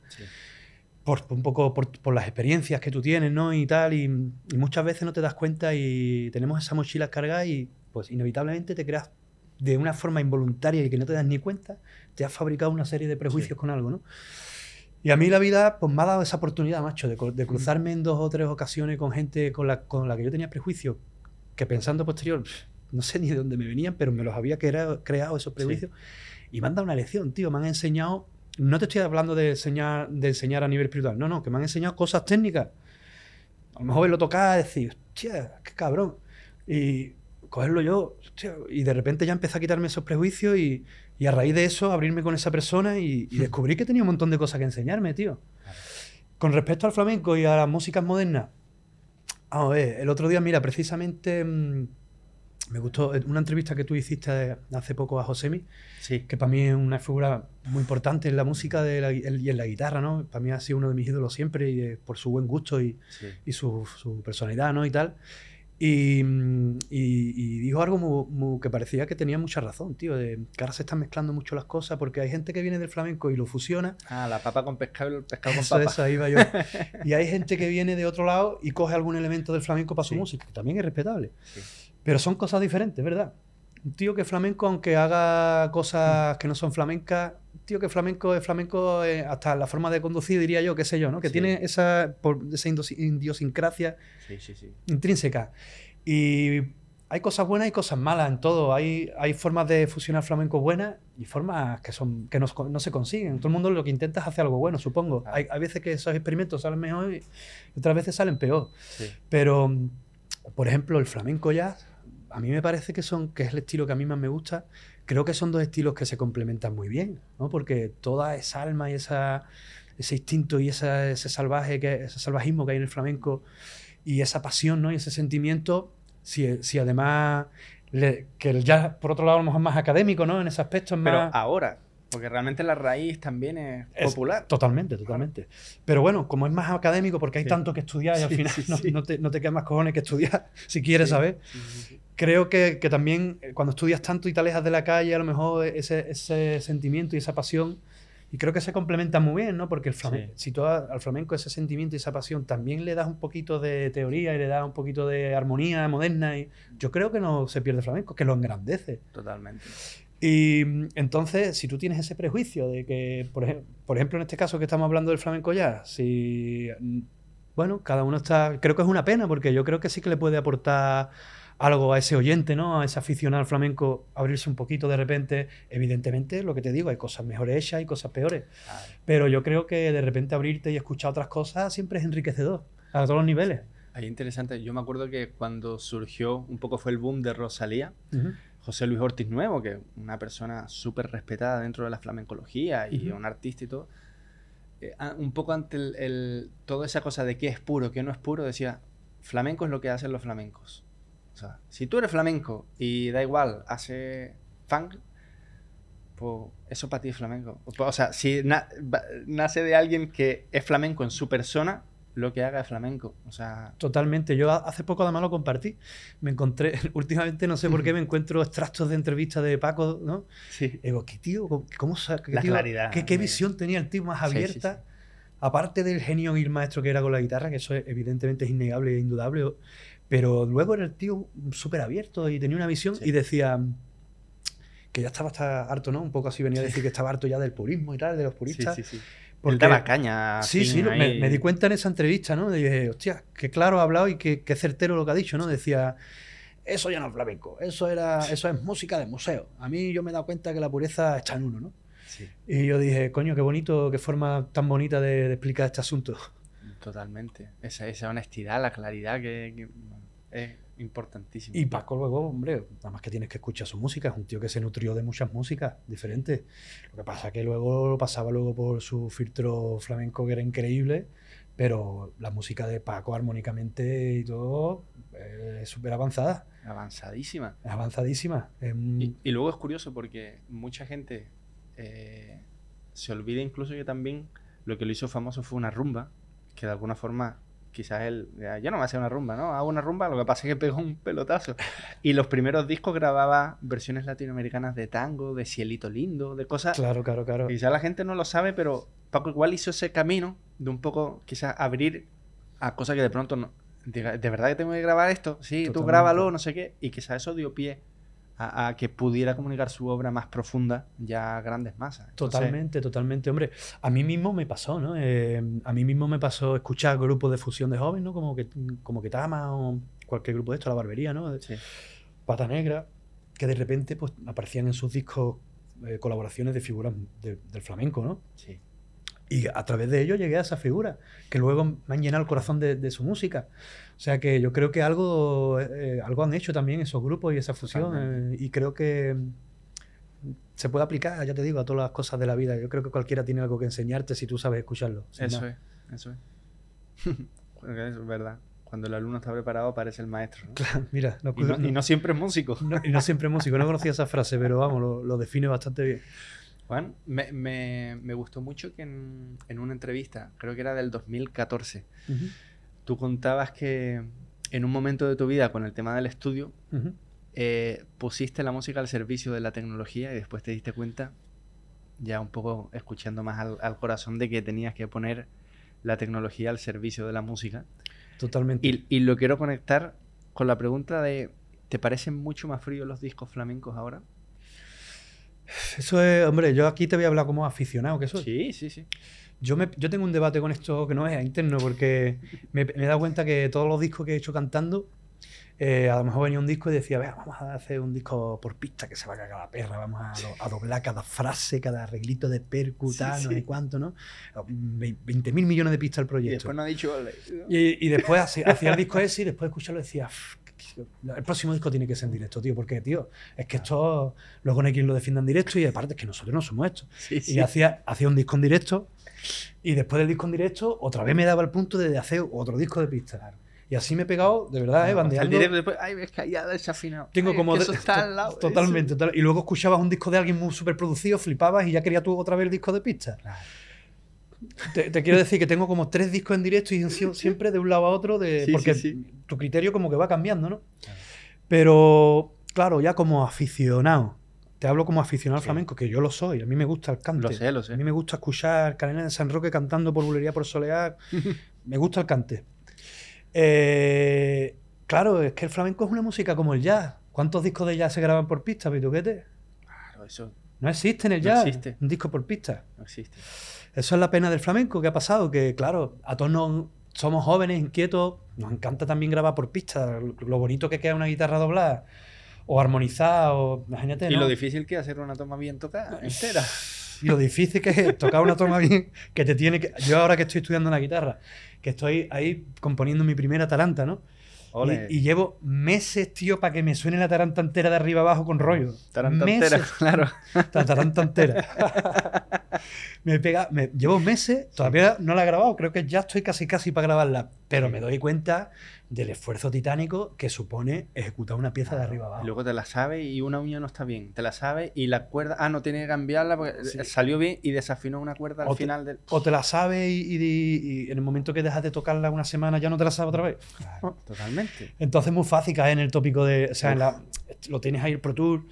Por, un poco por, las experiencias que tú tienes, ¿no? Y tal, y, muchas veces no te das cuenta y tenemos esa mochila cargada y pues inevitablemente te creas de una forma involuntaria y que no te das ni cuenta, te has fabricado una serie de prejuicios con algo, ¿no? Y a mí la vida pues, me ha dado esa oportunidad, macho, de, cruzarme en dos o tres ocasiones con gente con la, con la que yo tenía prejuicios, pensando posterior, no sé ni de dónde me venían, pero me los había creado, creado esos prejuicios. Y me han dado una lección, tío, me han enseñado, no te estoy hablando de enseñar, de enseñar a nivel espiritual, no, no, que me han enseñado cosas técnicas. A lo mejor lo tocaba decir, hostia, qué cabrón. Y cogerlo yo, y de repente ya empecé a quitarme esos prejuicios y, a raíz de eso abrirme con esa persona y, y, hmm. descubrí que tenía un montón de cosas que enseñarme, tío. Con respecto al flamenco y a las músicas modernas, Ah, ver, el otro día, mira, precisamente mm, me gustó eh, una entrevista que tú hiciste hace poco a Josemi, sí. que para mí es una figura muy importante en la música y en la guitarra, ¿no? Para mí ha sido uno de mis ídolos siempre y eh, por su buen gusto y, su, su, personalidad, ¿no? Y tal. Mm, y, dijo algo muy, que parecía que tenía mucha razón, tío, que ahora se están mezclando mucho las cosas porque hay gente que viene del flamenco y lo fusiona. Ah, la papa con pescado y el pescado con papa. y hay gente que viene de otro lado y coge algún elemento del flamenco para su música, que también es respetable. Pero son cosas diferentes, ¿verdad? Un tío que flamenco, aunque haga cosas que no son flamencas, que flamenco es flamenco eh, hasta la forma de conducir, diría yo, qué sé yo, ¿no? Que tiene esa, por, esa idiosincrasia intrínseca. Y hay cosas buenas y cosas malas en todo. Hay, hay formas de fusionar flamenco buenas y formas que, son, que no, se consiguen. Todo el mundo lo que intenta es hacer algo bueno, supongo. Hay, veces que esos experimentos salen mejor y otras veces salen peor. Pero, por ejemplo, el flamenco jazz a mí me parece que son, que es el estilo que a mí más me gusta, creo que son dos estilos que se complementan muy bien, ¿no? Porque toda esa alma y esa, ese instinto y ese salvaje, que, ese salvajismo que hay en el flamenco y esa pasión, ¿no? Y ese sentimiento, si, además que ya, por otro lado, es más académico, ¿no? En ese aspecto es Pero ahora, porque realmente la raíz también es, popular. totalmente, totalmente. Pero bueno, como es más académico, porque hay tanto que estudiar y al final no, no, te, no, te, quedan más cojones que estudiar si quieres saber creo que, que, también eh, cuando estudias tanto y te alejas de la calle, a lo mejor e-, ese, ese sentimiento y esa pasión, y creo que se complementa muy bien, ¿no? Porque el flamenco, si tú al flamenco ese sentimiento y esa pasión también le das un poquito de teoría y le das un poquito de armonía moderna, y yo creo que no se pierde el flamenco, que lo engrandece. Totalmente. Y mm, entonces, si tú tienes ese prejuicio de que, por, por ejemplo, en este caso que estamos hablando del flamenco ya, si, mm, bueno, cada uno está, creo que es una pena, porque yo creo que sí que le puede aportar algo a ese oyente, ¿no? A ese aficionado al flamenco, abrirse un poquito de repente. Evidentemente, lo que te digo, hay cosas mejores hechas y cosas peores. Pero yo creo que de repente abrirte y escuchar otras cosas siempre es enriquecedor, a todos los niveles. Ahí interesante. Yo me acuerdo que cuando surgió, un poco fue el boom de Rosalía, José Luis Ortiz Nuevo, que una persona súper respetada dentro de la flamencología y un artista y todo, eh, un poco ante el, toda esa cosa de qué es puro, qué no es puro, decía, flamenco es lo que hacen los flamencos sea, si tú eres flamenco y da igual, hace funk, pues eso para ti es flamenco. Pues, o sea, si nace de alguien que es flamenco en su persona, lo que haga es flamenco. O sea... Totalmente. Yo hace poco además lo compartí. Me encontré, últimamente no sé por qué me encuentro extractos de entrevistas de Paco, ¿no? Sí. digo, ¿qué tío? ¿Cómo qué, claridad. ¿qué, visión tenía el tío más abierta? Aparte del genio y el maestro que era con la guitarra, que eso evidentemente es innegable e indudable. Pero luego era el tío súper abierto y tenía una visión y decía que ya estaba hasta harto, ¿no? Un poco así venía a decir que estaba harto ya del purismo y tal, de los puristas. Sí, sí, sí. Porque, caña. Sí, sí, me, di cuenta en esa entrevista, ¿no? Dije, hostia, qué claro ha hablado y qué, certero lo que ha dicho, ¿no? Decía, eso ya no es flamenco, eso, era, eso es música de museo. A mí yo me he dado cuenta que la pureza está en uno, ¿no? Sí. Y yo dije, coño, qué bonito, qué forma tan bonita de, explicar este asunto. Totalmente. Esa, esa honestidad, la claridad que es importantísimo. Y Paco luego, hombre, nada más que tienes que escuchar su música, es un tío que se nutrió de muchas músicas diferentes. Lo que pasa que luego pasaba luego por su filtro flamenco que era increíble, pero la música de Paco armónicamente y todo es eh, súper avanzada. Avanzadísima. avanzadísima. y, luego es curioso porque mucha gente eh, se olvida incluso que también lo que lo hizo famoso fue una rumba, que de alguna forma quizás él, ya no me hace una rumba, ¿no? Hago una rumba, lo que pasa es que pegó un pelotazo. Y los primeros discos grababa versiones latinoamericanas de tango, de Cielito Lindo, de cosas. Claro, claro, claro. Quizás la gente no lo sabe, pero Paco igual hizo ese camino de un poco, quizás, abrir a cosas que de pronto no. Diga, de verdad que tengo que grabar esto, sí, tú grábalo, no sé qué. Y quizás eso dio pie a, que pudiera comunicar su obra más profunda ya a grandes masas. totalmente, totalmente. Hombre, a mí mismo me pasó, ¿no? Eh, a mí mismo me pasó escuchar grupos de fusión de jóvenes, ¿no? Como que, como que Tama o cualquier grupo de esto, La Barbería, ¿no? Pata Negra, que de repente pues, aparecían en sus discos eh, colaboraciones de figuras del flamenco, ¿no? Sí. Y a través de ello llegué a esa figura, que luego me han llenado el corazón de, su música. O sea que yo creo que algo, eh, eh, algo han hecho también esos grupos y esa fusión. Eh, y creo que mm, se puede aplicar, ya te digo, a todas las cosas de la vida. Yo creo que cualquiera tiene algo que enseñarte si tú sabes escucharlo. Eso es, eso es. es verdad. Cuando el alumno está preparado aparece el maestro. ¿no? Claro, mira. No, y, no, siempre es músico. y no siempre músico. No conocía esa frase, pero vamos, lo, lo define bastante bien. Juan, me, me, gustó mucho que en, una entrevista, creo que era del 2014, tú contabas que en un momento de tu vida con el tema del estudio, eh, pusiste la música al servicio de la tecnología y después te diste cuenta, ya un poco escuchando más al, al corazón, de que tenías que poner la tecnología al servicio de la música. Totalmente. Y, y, lo quiero conectar con la pregunta de, ¿te parecen mucho más fríos los discos flamencos ahora? Eso es, hombre, yo aquí te voy a hablar como aficionado que soy. Sí, sí, sí. Yo, me, yo tengo un debate con esto que no es interno, porque me, me he dado cuenta que todos los discos que he hecho cantando, eh, a lo mejor venía un disco y decía, vamos a hacer un disco por pista que se va a cagar la perra, vamos a, doblar cada frase, cada arreglito de percuta, sí, no sé cuánto, ¿no? 20 mil millones de pistas al proyecto. Y después no ha dicho, y, después hacía, el disco ese y después escucharlo decía, el próximo disco tiene que ser en directo, tío, porque, tío, es que esto, luego no quien lo defienda en directo y aparte es que nosotros no somos estos y hacía, hacía un disco en directo y después del disco en directo otra vez me daba el punto de hacer otro disco de pista. Y así me he pegado, de verdad, eh, bandeando. después, ay, ves que ya desafinado. Tengo como. totalmente. y luego escuchabas un disco de alguien muy súper producido, flipabas y ya querías tú otra vez el disco de pista. Claro. Te, quiero decir que tengo como tres discos en directo y siempre de un lado a otro, de, porque tu criterio como que va cambiando, ¿no? Pero, claro, ya como aficionado, te hablo como aficionado al flamenco, que yo lo soy, a mí me gusta el cante. Lo sé, lo sé. A mí me gusta escuchar Canela de San Roque cantando por Bulería por Soleá, me gusta el cante. Eh, claro, es que el flamenco es una música como el jazz. ¿Cuántos discos de jazz se graban por pista, pituquete? Claro, eso... No existe en el jazz no existe. un disco por pista. No existe. Eso es la pena del flamenco que ha pasado, que claro, a todos somos jóvenes, inquietos, nos encanta también grabar por pista, lo bonito que queda una guitarra doblada o armonizada, o imagínate. Y lo difícil que es hacer una toma bien tocada, entera. Y lo difícil que es tocar una toma bien, que te tiene que... Yo ahora que estoy estudiando la guitarra, que estoy ahí componiendo mi primera talanta, ¿no? Y, llevo meses, tío, para que me suene la tarantantera de arriba abajo con rollo. Tarantantera, entera, claro. Tarantantera. me pega, me, llevo meses, todavía no la he grabado, creo que ya estoy casi casi para grabarla, pero me doy cuenta del esfuerzo titánico que supone ejecutar una pieza de arriba abajo. Luego te la sabes y una uña no está bien, te la sabes y la cuerda, ah, no tiene que cambiarla porque eh, eh, salió bien y desafinó una cuerda al final del... O te la sabes y, en el momento que dejas de tocarla una semana ya no te la sabes otra vez. totalmente. Entonces es muy fácil caer en el tópico de, o sea, lo tienes ahí el Pro Tour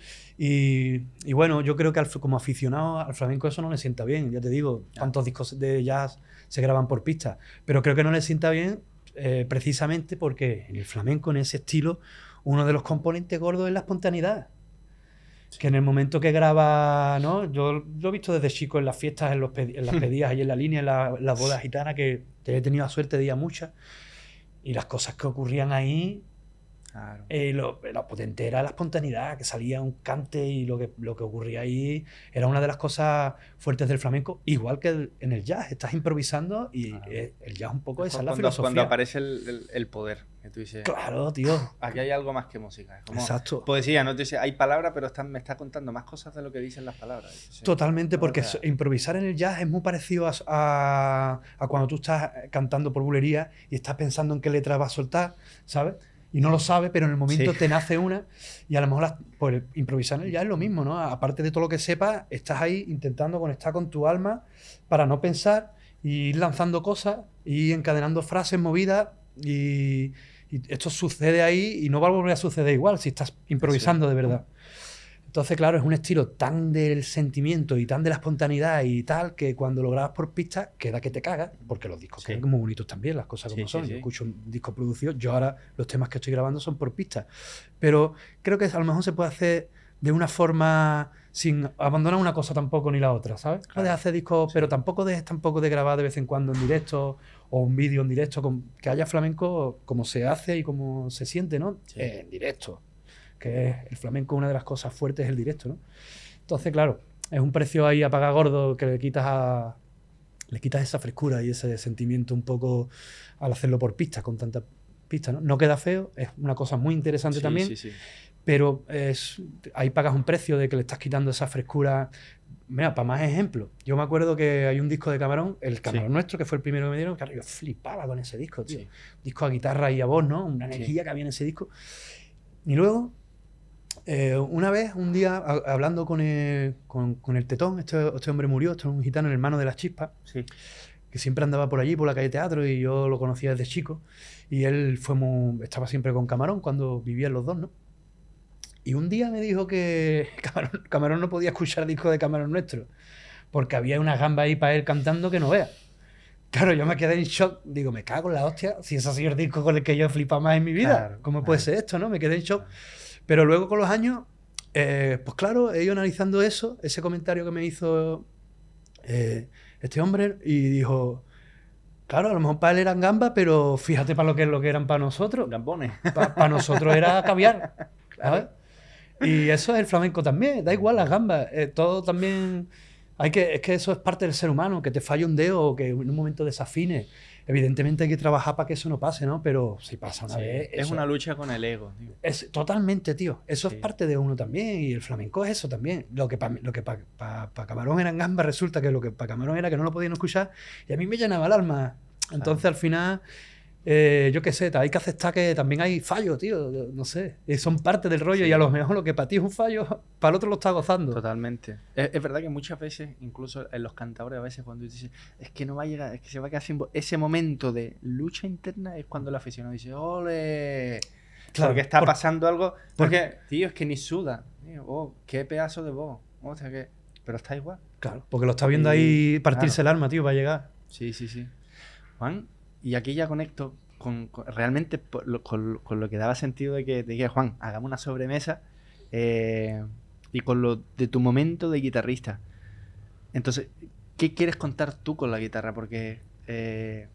y, bueno, yo creo que como aficionado al flamenco eso no le sienta bien, ya te digo, tantos discos de jazz se graban por pista, pero creo que no le sienta bien eh, precisamente porque el flamenco, en ese estilo, uno de los componentes gordos es la espontaneidad. Que en el momento que graba, ¿no? Yo lo he visto desde chico en las fiestas, en, los las hmm. pedidas y en la línea, en la, las bodas gitanas, que he tenido la suerte de ir muchas. Y las cosas que ocurrían ahí, eh, lo, eh, potente era la espontaneidad, que salía un cante y lo que, lo que ocurría ahí era una de las cosas fuertes del flamenco, igual que en el jazz. Estás improvisando y eh, el, jazz un poco es esa es la filosofía. Cuando aparece el, el, poder, tú dices... Claro, tío. Ah, aquí hay algo más que música. Exacto. Poesía, ¿no? te dice hay palabras, pero me está contando más cosas de lo que dicen las palabras. Totalmente, porque improvisar en el jazz es muy parecido a, a, a cuando tú estás cantando por bulería y estás pensando en qué letra vas a soltar, ¿sabes? y no lo sabe, pero en el momento te nace una y a lo mejor pues, improvisar ya es lo mismo, ¿no? Aparte de todo lo que sepas, estás ahí intentando conectar con tu alma para no pensar y ir lanzando cosas y encadenando frases movidas y, esto sucede ahí y no va a volver a suceder igual si estás improvisando de verdad. Entonces, claro, es un estilo tan del sentimiento y tan de la espontaneidad y tal que cuando lo grabas por pista queda que te cagas, porque los discos quedan muy bonitos también, las cosas como son. yo escucho un disco producido, yo ahora los temas que estoy grabando son por pista. Pero creo que a lo mejor se puede hacer de una forma sin abandonar una cosa tampoco ni la otra, ¿sabes? Claro. Puedes hacer discos, pero tampoco dejes tampoco de grabar de vez en cuando en directo o un vídeo en directo, con, que haya flamenco como se hace y como se siente, ¿no? En directo que es el flamenco, una de las cosas fuertes es el directo, ¿no? Entonces, claro, es un precio ahí a gordo que le quitas le quitas esa frescura y ese sentimiento un poco al hacerlo por pistas, con tanta pista, ¿no? queda feo, es una cosa muy interesante también, pero es, ahí pagas un precio de que le estás quitando esa frescura. Mira, para más ejemplo yo me acuerdo que hay un disco de Camarón, el Camarón nuestro, que fue el primero que me dieron, que yo flipaba con ese disco, Disco a guitarra y a voz, ¿no? Una energía que había en ese disco. Y luego eh, una vez, un día, hablando con el, con, el tetón, este, este, hombre murió, este es un gitano, el hermano de las chispas, que siempre andaba por allí, por la calle Teatro, y yo lo conocía desde chico. Y él fue estaba siempre con Camarón cuando vivían los dos, ¿no? Y un día me dijo que Camarón, no podía escuchar discos de Camarón Nuestro, porque había una gamba ahí para él cantando que no vea. Claro, yo me quedé en shock. Digo, me cago en la hostia. Si ese ha sido el disco con el que yo he más en mi vida, ¿cómo puede ser esto, no? Me quedé en shock. Pero luego con los años, eh, pues claro, he ido analizando eso, ese comentario que me hizo eh, este hombre, y dijo, claro, a lo mejor para él eran gambas, pero fíjate para lo que, lo que eran para nosotros. Gambones. para nosotros era caviar. ¿sabes? Y eso es el flamenco también, da igual las gambas, eh, todo también... Hay que, es que eso es parte del ser humano, que te falle un dedo o que en un momento desafines. Evidentemente hay que trabajar para que eso no pase, ¿no? Pero si pasa una vez... Es una lucha con el ego. Es, totalmente, tío. Eso es parte de uno también y el flamenco es eso también. Lo que para Camarón eran gambas resulta que lo que para Camarón era que no lo podían escuchar y a mí me llenaba el alma. Entonces al final eh, yo qué sé, hay que aceptar que también hay fallos, tío, no sé, eh, son parte del rollo y a lo mejor lo que para ti es un fallo, para el otro lo está gozando. Totalmente. Es, verdad que muchas veces, incluso en los cantadores, a veces cuando dices, es que no va a llegar, es que se va a quedar sin ese momento de lucha interna es cuando el aficionado dice, ole, claro, porque está pasando algo, porque, tío, es que ni suda, oh, qué pedazo de voz, o sea que, pero está igual. Claro, porque lo está viendo ahí partirse el arma, tío, va a llegar. Sí, sí, sí. Juan, y aquí ya conecto con, realmente con, lo que daba sentido de que, te dije Juan, hagamos una sobremesa eh, y con lo de tu momento de guitarrista. Entonces, ¿qué quieres contar tú con la guitarra? Porque eh,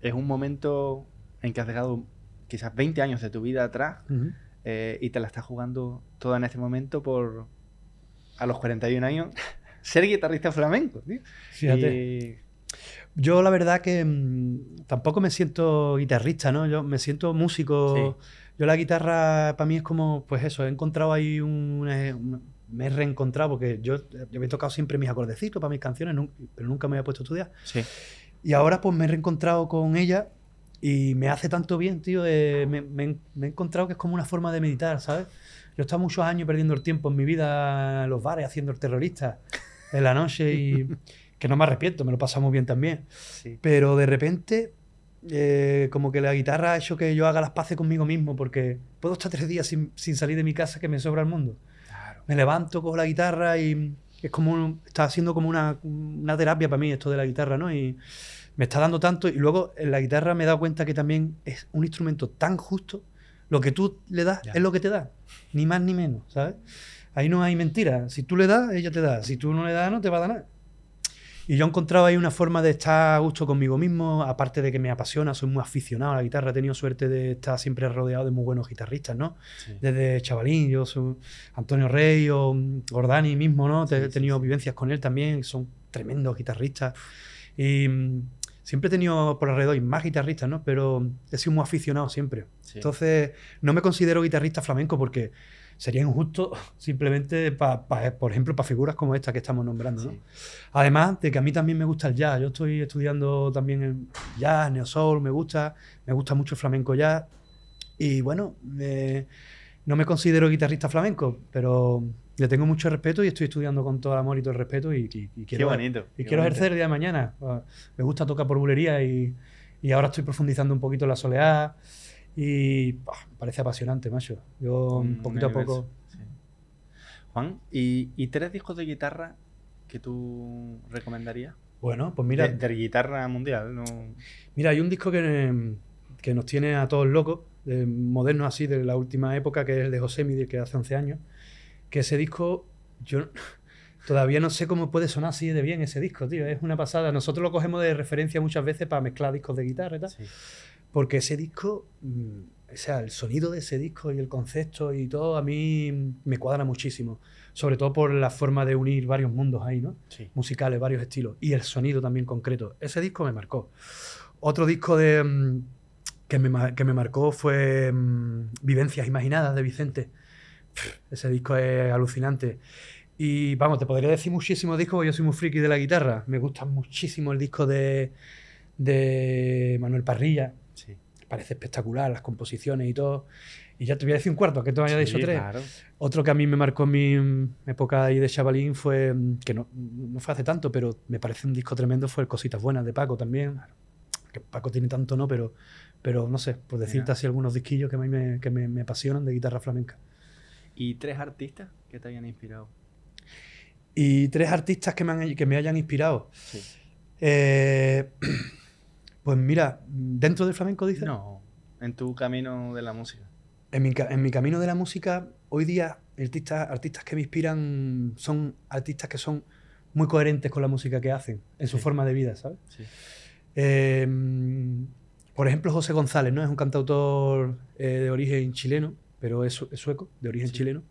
es un momento en que has dejado quizás 20 años de tu vida atrás eh, y te la estás jugando toda en este momento por a los 41 años ser guitarrista flamenco. Yo la verdad que mm, tampoco me siento guitarrista, ¿no? Yo me siento músico. Yo la guitarra para mí es como, pues eso, he encontrado ahí un... me he reencontrado porque yo, he tocado siempre mis acordecitos para mis canciones, pero nunca me había puesto a estudiar. Sí. Y ahora pues me he reencontrado con ella y me hace tanto bien, tío. me, he encontrado que es como una forma de meditar, ¿sabes? Yo he estado muchos años perdiendo el tiempo en mi vida en los bares haciendo el terrorista en la noche y... que no me arrepiento, me lo pasa muy bien también. Pero de repente, eh, como que la guitarra ha hecho que yo haga las paces conmigo mismo, porque puedo estar tres días sin, salir de mi casa que me sobra el mundo. Me levanto, cojo la guitarra y es como, está haciendo como una, terapia para mí esto de la guitarra, ¿no? Y me está dando tanto. Y luego en la guitarra me he dado cuenta que también es un instrumento tan justo, lo que tú le das es lo que te da, ni más ni menos, ¿sabes? Ahí no hay mentira. Si tú le das, ella te da. Si tú no le das, no te va a dar nada. Y yo encontraba ahí una forma de estar a gusto conmigo mismo, aparte de que me apasiona, soy muy aficionado a la guitarra, he tenido suerte de estar siempre rodeado de muy buenos guitarristas, ¿no? Desde chavalín, yo Antonio Rey o Gordani mismo, ¿no? he tenido vivencias con él también, son tremendos guitarristas. Y mm, siempre he tenido por alrededor y más guitarristas, ¿no? Pero he sido muy aficionado siempre. Entonces, no me considero guitarrista flamenco porque sería injusto simplemente, eh, por ejemplo, para figuras como esta que estamos nombrando. Además de que a mí también me gusta el jazz. Yo estoy estudiando también el jazz, neosoul, me gusta, me gusta mucho el flamenco jazz. Y bueno, no me considero guitarrista flamenco, pero le tengo mucho respeto y estoy estudiando con todo el amor y todo el respeto y, quiero, qué bonito, y quiero ejercer el día de mañana. Ah, me gusta tocar por bulería y, ahora estoy profundizando un poquito en la soleada. Y parece apasionante, macho. Yo mm, un poquito a poco. Juan, ¿y, tres discos de guitarra que tú recomendarías? Bueno, pues mira. De, guitarra mundial, ¿no? Mira, hay un disco que, que nos tiene a todos locos, de moderno así, de la última época, que es el de José Midi, que hace 11 años. Que ese disco, yo todavía no sé cómo puede sonar así de bien ese disco, tío. Es una pasada. Nosotros lo cogemos de referencia muchas veces para mezclar discos de guitarra y tal porque ese disco, mm, o sea, el sonido de ese disco y el concepto y todo a mí me cuadra muchísimo, sobre todo por la forma de unir varios mundos ahí, ¿no? Musicales, varios estilos y el sonido también concreto. Ese disco me marcó. Otro disco de, mm, que, me, marcó fue mm, Vivencias Imaginadas de Vicente. Ese disco es alucinante. Y vamos, te podría decir muchísimos discos, yo soy muy friki de la guitarra. Me gusta muchísimo el disco de, de Manuel Parrilla, parece espectacular, las composiciones y todo. Y ya te voy a decir un cuarto, que te haya dicho tres. Otro que a mí me marcó mi época de chavalín fue, mm, que no, fue hace tanto, pero me parece un disco tremendo, fue Cositas Buenas de Paco también. Que Paco tiene tanto no, pero, pero no sé, por decirte así algunos disquillos que, a mí me, que apasionan de guitarra flamenca. ¿Y tres artistas que te hayan inspirado? Y tres artistas que me, han, que me hayan inspirado. Eh, Pues mira, ¿dentro del flamenco dices? No, en tu camino de la música. En mi, camino de la música, hoy día artistas, artistas que me inspiran son artistas que son muy coherentes con la música que hacen, en su forma de vida, ¿sabes? Sí. Em, por ejemplo, José González, ¿no? Es un cantautor eh, de origen chileno, pero es, sueco, de origen chileno.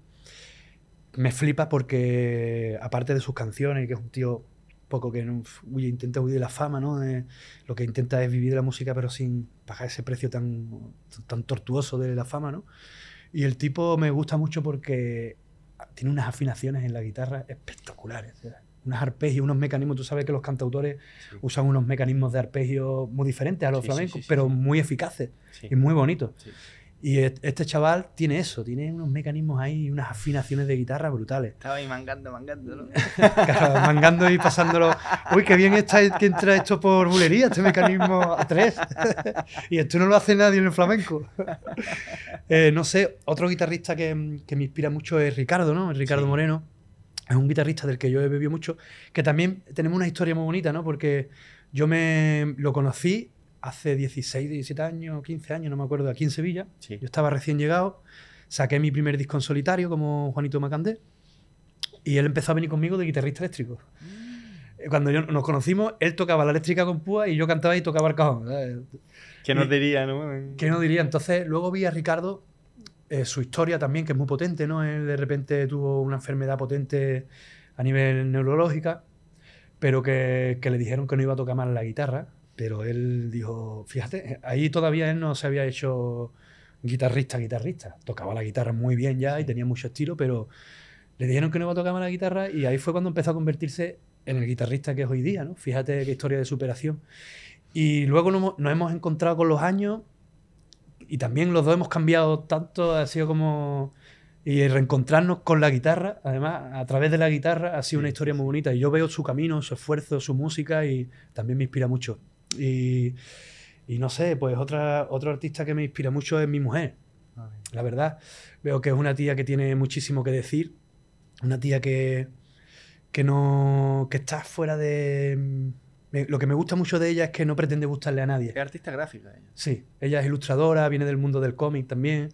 Me flipa porque, aparte de sus canciones, que es un tío poco que intenta huir de la fama, ¿no? lo que intenta es vivir de la música, pero sin pagar ese precio tan, tortuoso de la fama, ¿no? Y el tipo me gusta mucho porque tiene unas afinaciones en la guitarra espectaculares. unas unos arpegios, unos mecanismos. Tú sabes que los cantautores usan unos mecanismos de arpegio muy diferentes a los flamencos, pero muy eficaces y muy bonitos. Y este chaval tiene eso, tiene unos mecanismos ahí, unas afinaciones de guitarra brutales. Estaba ahí mangando, mangando, ¿no? mangando y pasándolo. Uy, qué bien está que entra esto por bulería, este mecanismo a tres. y esto no lo hace nadie en el flamenco. Eh, no sé, otro guitarrista que, me inspira mucho es Ricardo, ¿no? Ricardo Moreno. Es un guitarrista del que yo he bebido mucho, que también tenemos una historia muy bonita, ¿no? Porque yo me lo conocí hace 16, 17 años, 15 años, no me acuerdo, aquí en Sevilla. Yo estaba recién llegado, saqué mi primer disco en solitario como Juanito Macandé y él empezó a venir conmigo de guitarrista eléctrico. Mm. Cuando nos conocimos, él tocaba la eléctrica con púa y yo cantaba y tocaba el cajón. ¿Qué nos diría, no? ¿Qué nos diría? Entonces, luego vi a Ricardo eh, su historia también, que es muy potente, ¿no? Él de repente tuvo una enfermedad potente a nivel neurológica, pero que, que le dijeron que no iba a tocar más la guitarra pero él dijo, fíjate, ahí todavía él no se había hecho guitarrista, guitarrista. Tocaba la guitarra muy bien ya y tenía mucho estilo, pero le dijeron que no iba a tocar más la guitarra y ahí fue cuando empezó a convertirse en el guitarrista que es hoy día, ¿no? Fíjate qué historia de superación. Y luego nos hemos encontrado con los años y también los dos hemos cambiado tanto, ha sido como... Y reencontrarnos con la guitarra, además, a través de la guitarra, ha sido una historia muy bonita. Y yo veo su camino, su esfuerzo, su música y también me inspira mucho. Y, no sé, pues otra, otro artista que me inspira mucho es mi mujer. Ah, la verdad, veo que es una tía que tiene muchísimo que decir, una tía que, que no que está fuera de lo que me gusta mucho de ella es que no pretende gustarle a nadie. Es artista gráfica ella. Sí, ella es ilustradora, viene del mundo del cómic también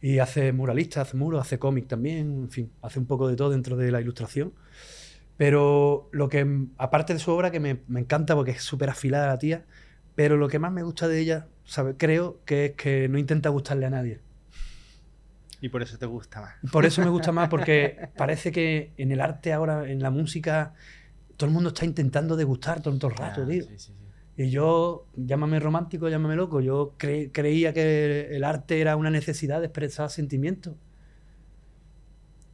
y hace muralista, hace muros, hace cómic también, en fin, hace un poco de todo dentro de la ilustración. Pero lo que, aparte de su obra, que me, encanta porque es súper afilada la tía, pero lo que más me gusta de ella, creo que es que no intenta gustarle a nadie. Y por eso te gusta más. Por eso me gusta más, porque parece que en el arte ahora, en la música, todo el mundo está intentando degustar todo, el rato, tío. Y yo, llámame romántico, llámame loco, yo creía que el arte era una necesidad de expresar sentimientos.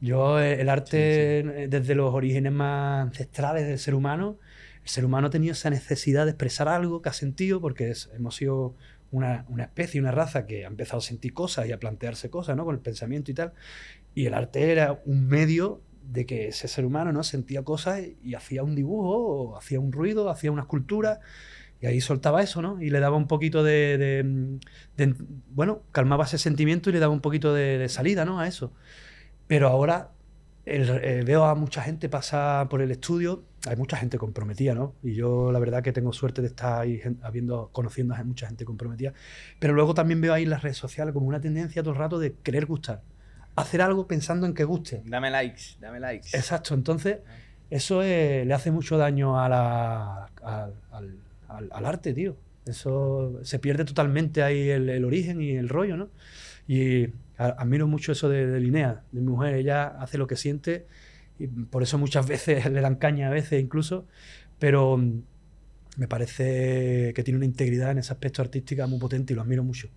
Yo, eh, el arte, eh, desde los orígenes más ancestrales del ser humano, el ser humano ha tenido esa necesidad de expresar algo que ha sentido, porque hemos sido una, una, especie, una raza que ha empezado a sentir cosas y a plantearse cosas, ¿no? Con el pensamiento y tal. Y el arte era un medio de que ese ser humano, ¿no? Sentía cosas y, hacía un dibujo, o hacía un ruido, hacía una escultura. Y ahí soltaba eso, ¿no? Y le daba un poquito de, bueno, calmaba ese sentimiento y le daba un poquito de, salida, ¿no? A eso. Pero ahora eh, veo a mucha gente pasar por el estudio, hay mucha gente comprometida, ¿no? Y yo la verdad que tengo suerte de estar ahí habiendo, conociendo a mucha gente comprometida. Pero luego también veo ahí en las redes sociales como una tendencia todo el rato de querer gustar. Hacer algo pensando en que guste. Dame likes, dame likes. Exacto, entonces ah. eso eh, le hace mucho daño a la, al, al, al, arte, tío. Eso se pierde totalmente ahí el, el origen y el rollo, ¿no? Y Admiro mucho eso de, de de mi mujer. Ella hace lo que siente y por eso muchas veces le dan caña, a veces incluso, pero mm, me parece que tiene una integridad en ese aspecto artístico muy potente y lo admiro mucho.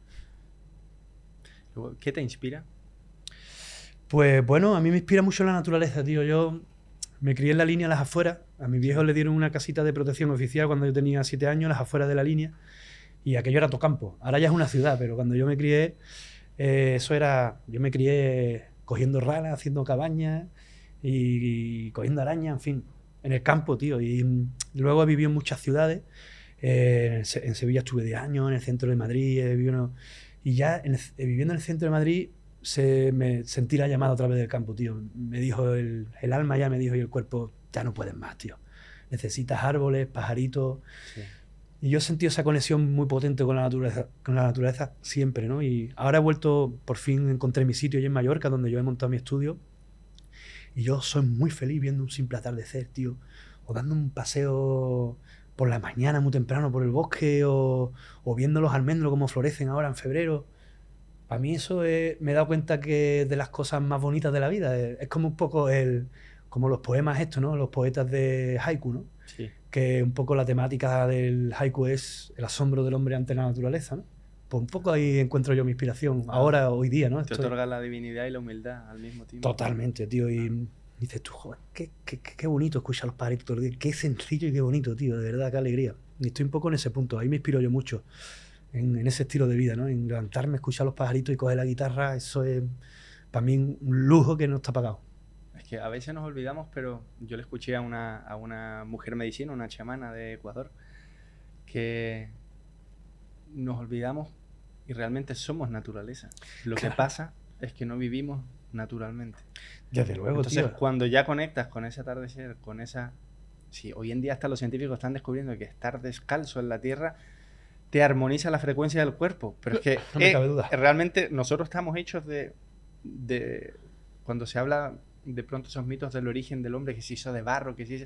¿Qué te inspira? Pues bueno, a mí me inspira mucho la naturaleza, tío. Yo me crié en la línea las afueras. A mi viejo le dieron una casita de protección oficial cuando yo tenía siete años, las afueras de la línea. Y aquello era campo, Ahora ya es una ciudad, pero cuando yo me crié, eh, eso era, yo me crié cogiendo ranas, haciendo cabañas y, cogiendo arañas, en fin, en el campo, tío. Y luego he vivido en muchas ciudades. Eh, en Sevilla estuve de años, en el centro de Madrid, he y ya eh, viviendo en el centro de Madrid se, me sentí la llamada otra vez del campo, tío. Me dijo el, alma, ya me dijo y el cuerpo, ya no puedes más, tío. Necesitas árboles, pajaritos. Sí. Y yo he sentido esa conexión muy potente con la naturaleza, con la naturaleza siempre, ¿no? Y ahora he vuelto, por fin encontré mi sitio allí en Mallorca, donde yo he montado mi estudio. Y yo soy muy feliz viendo un simple atardecer, tío. O dando un paseo por la mañana muy temprano por el bosque, o, o viendo los almendros como florecen ahora en febrero. Para mí eso me he dado cuenta que de las cosas más bonitas de la vida. Es, como un poco el, como los poemas estos, ¿no? Los poetas de haiku, ¿no? Sí que un poco la temática del haiku es el asombro del hombre ante la naturaleza, ¿no? Pues un poco ahí encuentro yo mi inspiración, ah. ahora, hoy día, ¿no? Te otorga la divinidad y la humildad al mismo tiempo. Totalmente, tío, y ah. dices tú, joder, qué, qué, qué, bonito escuchar a los pajaritos qué sencillo y qué bonito, tío, de verdad, qué alegría. Y estoy un poco en ese punto, ahí me inspiro yo mucho, en, en ese estilo de vida, ¿no? En levantarme, escuchar a los pajaritos y coger la guitarra, eso es para mí un lujo que no está pagado que a veces nos olvidamos, pero yo le escuché a una, a una mujer medicina, una chamana de Ecuador, que nos olvidamos y realmente somos naturaleza. Lo que pasa es que no vivimos naturalmente. Desde luego, Entonces, cuando ya conectas con ese atardecer, con esa... Sí, hoy en día hasta los científicos están descubriendo que estar descalzo en la Tierra te armoniza la frecuencia del cuerpo. Pero es que eh, realmente nosotros estamos hechos de, de... Cuando se habla de pronto esos mitos del origen del hombre que se hizo de barro, que se hizo...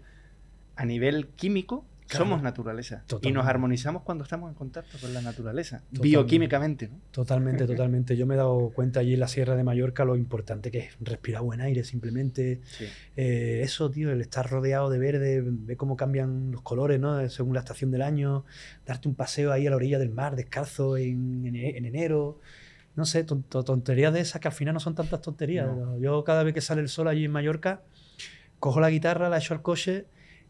A nivel químico, Somos naturaleza. Y nos armonizamos cuando estamos en contacto con la naturaleza, bioquímicamente. Totalmente, totalmente. Yo me he dado cuenta allí en la Sierra de Mallorca lo importante que es respirar buen aire, simplemente. Eh, eso, tío, el estar rodeado de verde, ver cómo cambian los colores, ¿no? Según la estación del año, darte un paseo ahí a la orilla del mar, descalzo en, en enero no sé, tonterías de esas que al final no son tantas tonterías. Yo cada vez que sale el sol allí en Mallorca, cojo la guitarra, la echo al coche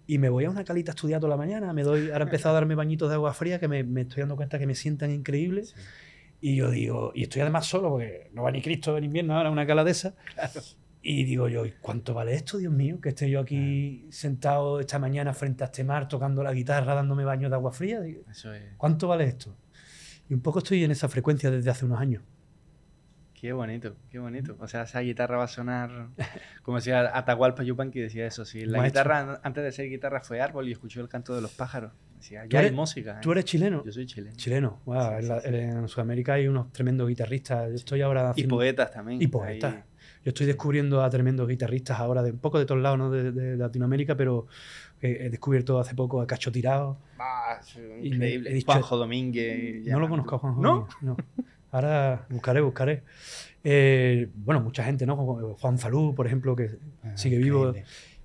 y me voy a una calita a estudiar toda la mañana. Me doy, ahora he empezado a darme bañitos de agua fría que me, estoy dando cuenta que me sientan increíbles. Y yo digo, y estoy además solo porque no va ni Cristo en invierno ahora, una cala de esas Y digo yo, cuánto vale esto, Dios mío? Que esté yo aquí sentado esta mañana frente a este mar tocando la guitarra, dándome baños de agua fría. ¿Cuánto vale esto? Y un poco estoy en esa frecuencia desde hace unos años. Qué bonito, qué bonito. O sea, esa guitarra va a sonar, como decía Atahualpa Yupanqui, decía eso, sí. La guitarra, antes de ser guitarra, fue árbol y escuchó el canto de los pájaros. Decía, ya eres, hay música. ¿Tú ¿eh? eres chileno? Yo soy chileno. Chileno, wow. en, Sudamérica hay unos tremendos guitarristas. Yo estoy ahora Y poetas también. Y poetas. Yo estoy descubriendo a tremendos guitarristas ahora, de un poco de todos lados, ¿no? De, Latinoamérica, pero eh, he descubierto hace poco a Cacho Tirado. Ah, increíble. He Juanjo Domínguez. No lo conozco a Juanjo ¿No? No. Ahora buscaré, buscaré. Eh, bueno, mucha gente, ¿no? Eh, Juan Falú, por ejemplo, que ah, sigue vivo.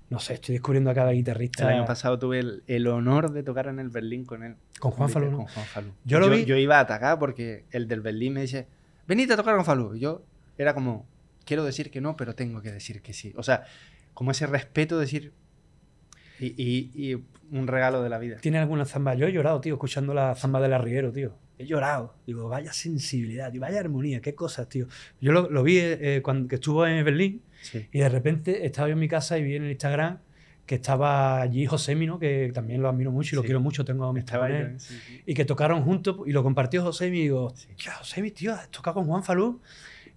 No sé, estoy descubriendo a cada guitarrista. El año pasado tuve el, honor de tocar en el Berlín con él. Con Juan Falú. Con Juan Yo, lo vi... yo iba a atacar porque el del Berlín me dice, venite a tocar con Falú. Y yo era como, quiero decir que no, pero tengo que decir que sí. O sea, como ese respeto de decir, y, un regalo de la vida. ¿Tiene alguna zamba? Yo he llorado, tío, escuchando la zamba del arriero, tío he llorado. Digo, vaya sensibilidad, vaya armonía, qué cosas, tío. Yo lo, vi eh, eh, cuando estuvo en Berlín y de repente estaba yo en mi casa y vi en el Instagram que estaba allí José Mino, que también lo admiro mucho y lo quiero mucho, tengo a estaba él, y que tocaron juntos y lo compartió José y digo, José tío, has tocado con Juan Falú.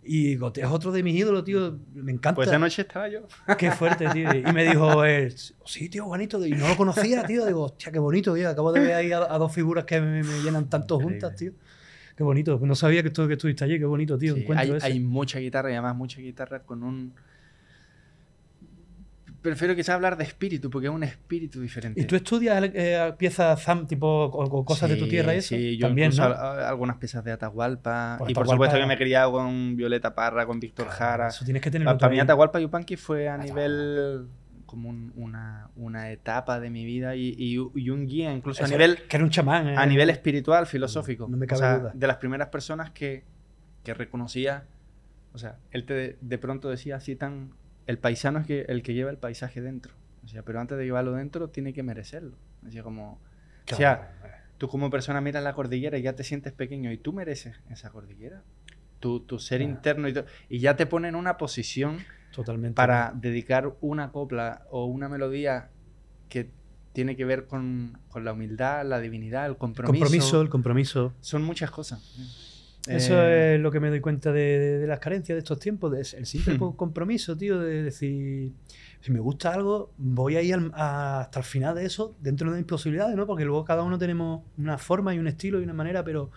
Y es otro de mis ídolos, tío. Me encanta. Pues esa noche estaba yo. Qué fuerte, tío. Y me dijo, él, sí, tío, bonito Y no lo conocía, tío. Digo, hostia, qué bonito, tío. Acabo de ver ahí a, dos figuras que me, llenan tanto juntas, tío. Qué bonito. No sabía que, todo que estuviste allí. Qué bonito, tío. hay, hay, mucha guitarra y además mucha guitarra con un prefiero quizás hablar de espíritu, porque es un espíritu diferente. ¿Y tú estudias eh, piezas tipo cosas de tu tierra y eso? Sí, yo También, algunas piezas de Atahualpa. Pues y por supuesto que me he criado con Violeta Parra, con Víctor Jara. Eso tienes que tener Para, mí Atahualpa Yupanqui fue a nivel como una, etapa de mi vida y, un guía, incluso a nivel... Que era un chamán. Eh. A nivel espiritual, filosófico. No, me cabe o sea, De las primeras personas que, reconocía... O sea, él te de pronto decía así tan el paisano es el que lleva el paisaje dentro. sea, pero antes de llevarlo dentro, tiene que merecerlo. O sea, como, sea, eh. tú como persona miras la cordillera y ya te sientes pequeño y tú mereces esa cordillera. Tu, tu ser interno y, ya te pone en una posición Totalmente para dedicar una copla o una melodía que tiene que ver con, con la humildad, la divinidad, el compromiso. El compromiso, el compromiso. Son muchas cosas. Eso eh, es lo que me doy cuenta de, las carencias de estos tiempos, el simple hmm. compromiso, tío, de decir, si me gusta algo, voy a ir hasta el final de eso dentro de mis posibilidades, ¿no? Porque luego cada uno tenemos una forma y un estilo y una manera, pero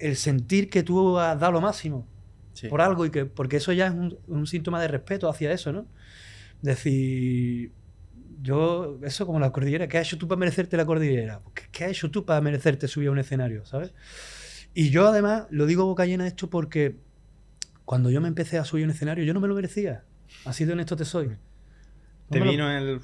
el sentir que tú has dado lo máximo por algo y que, porque eso ya es un, síntoma de respeto hacia eso, ¿no? Decir, yo, eso como la cordillera, ¿qué has hecho tú para merecerte la cordillera? Pues, ¿Qué, qué has hecho tú para merecerte subir a un escenario, ¿sabes? Y yo además lo digo boca llena esto porque cuando yo me empecé a subir un escenario, yo no me lo merecía. Así de honesto te soy. te vino el.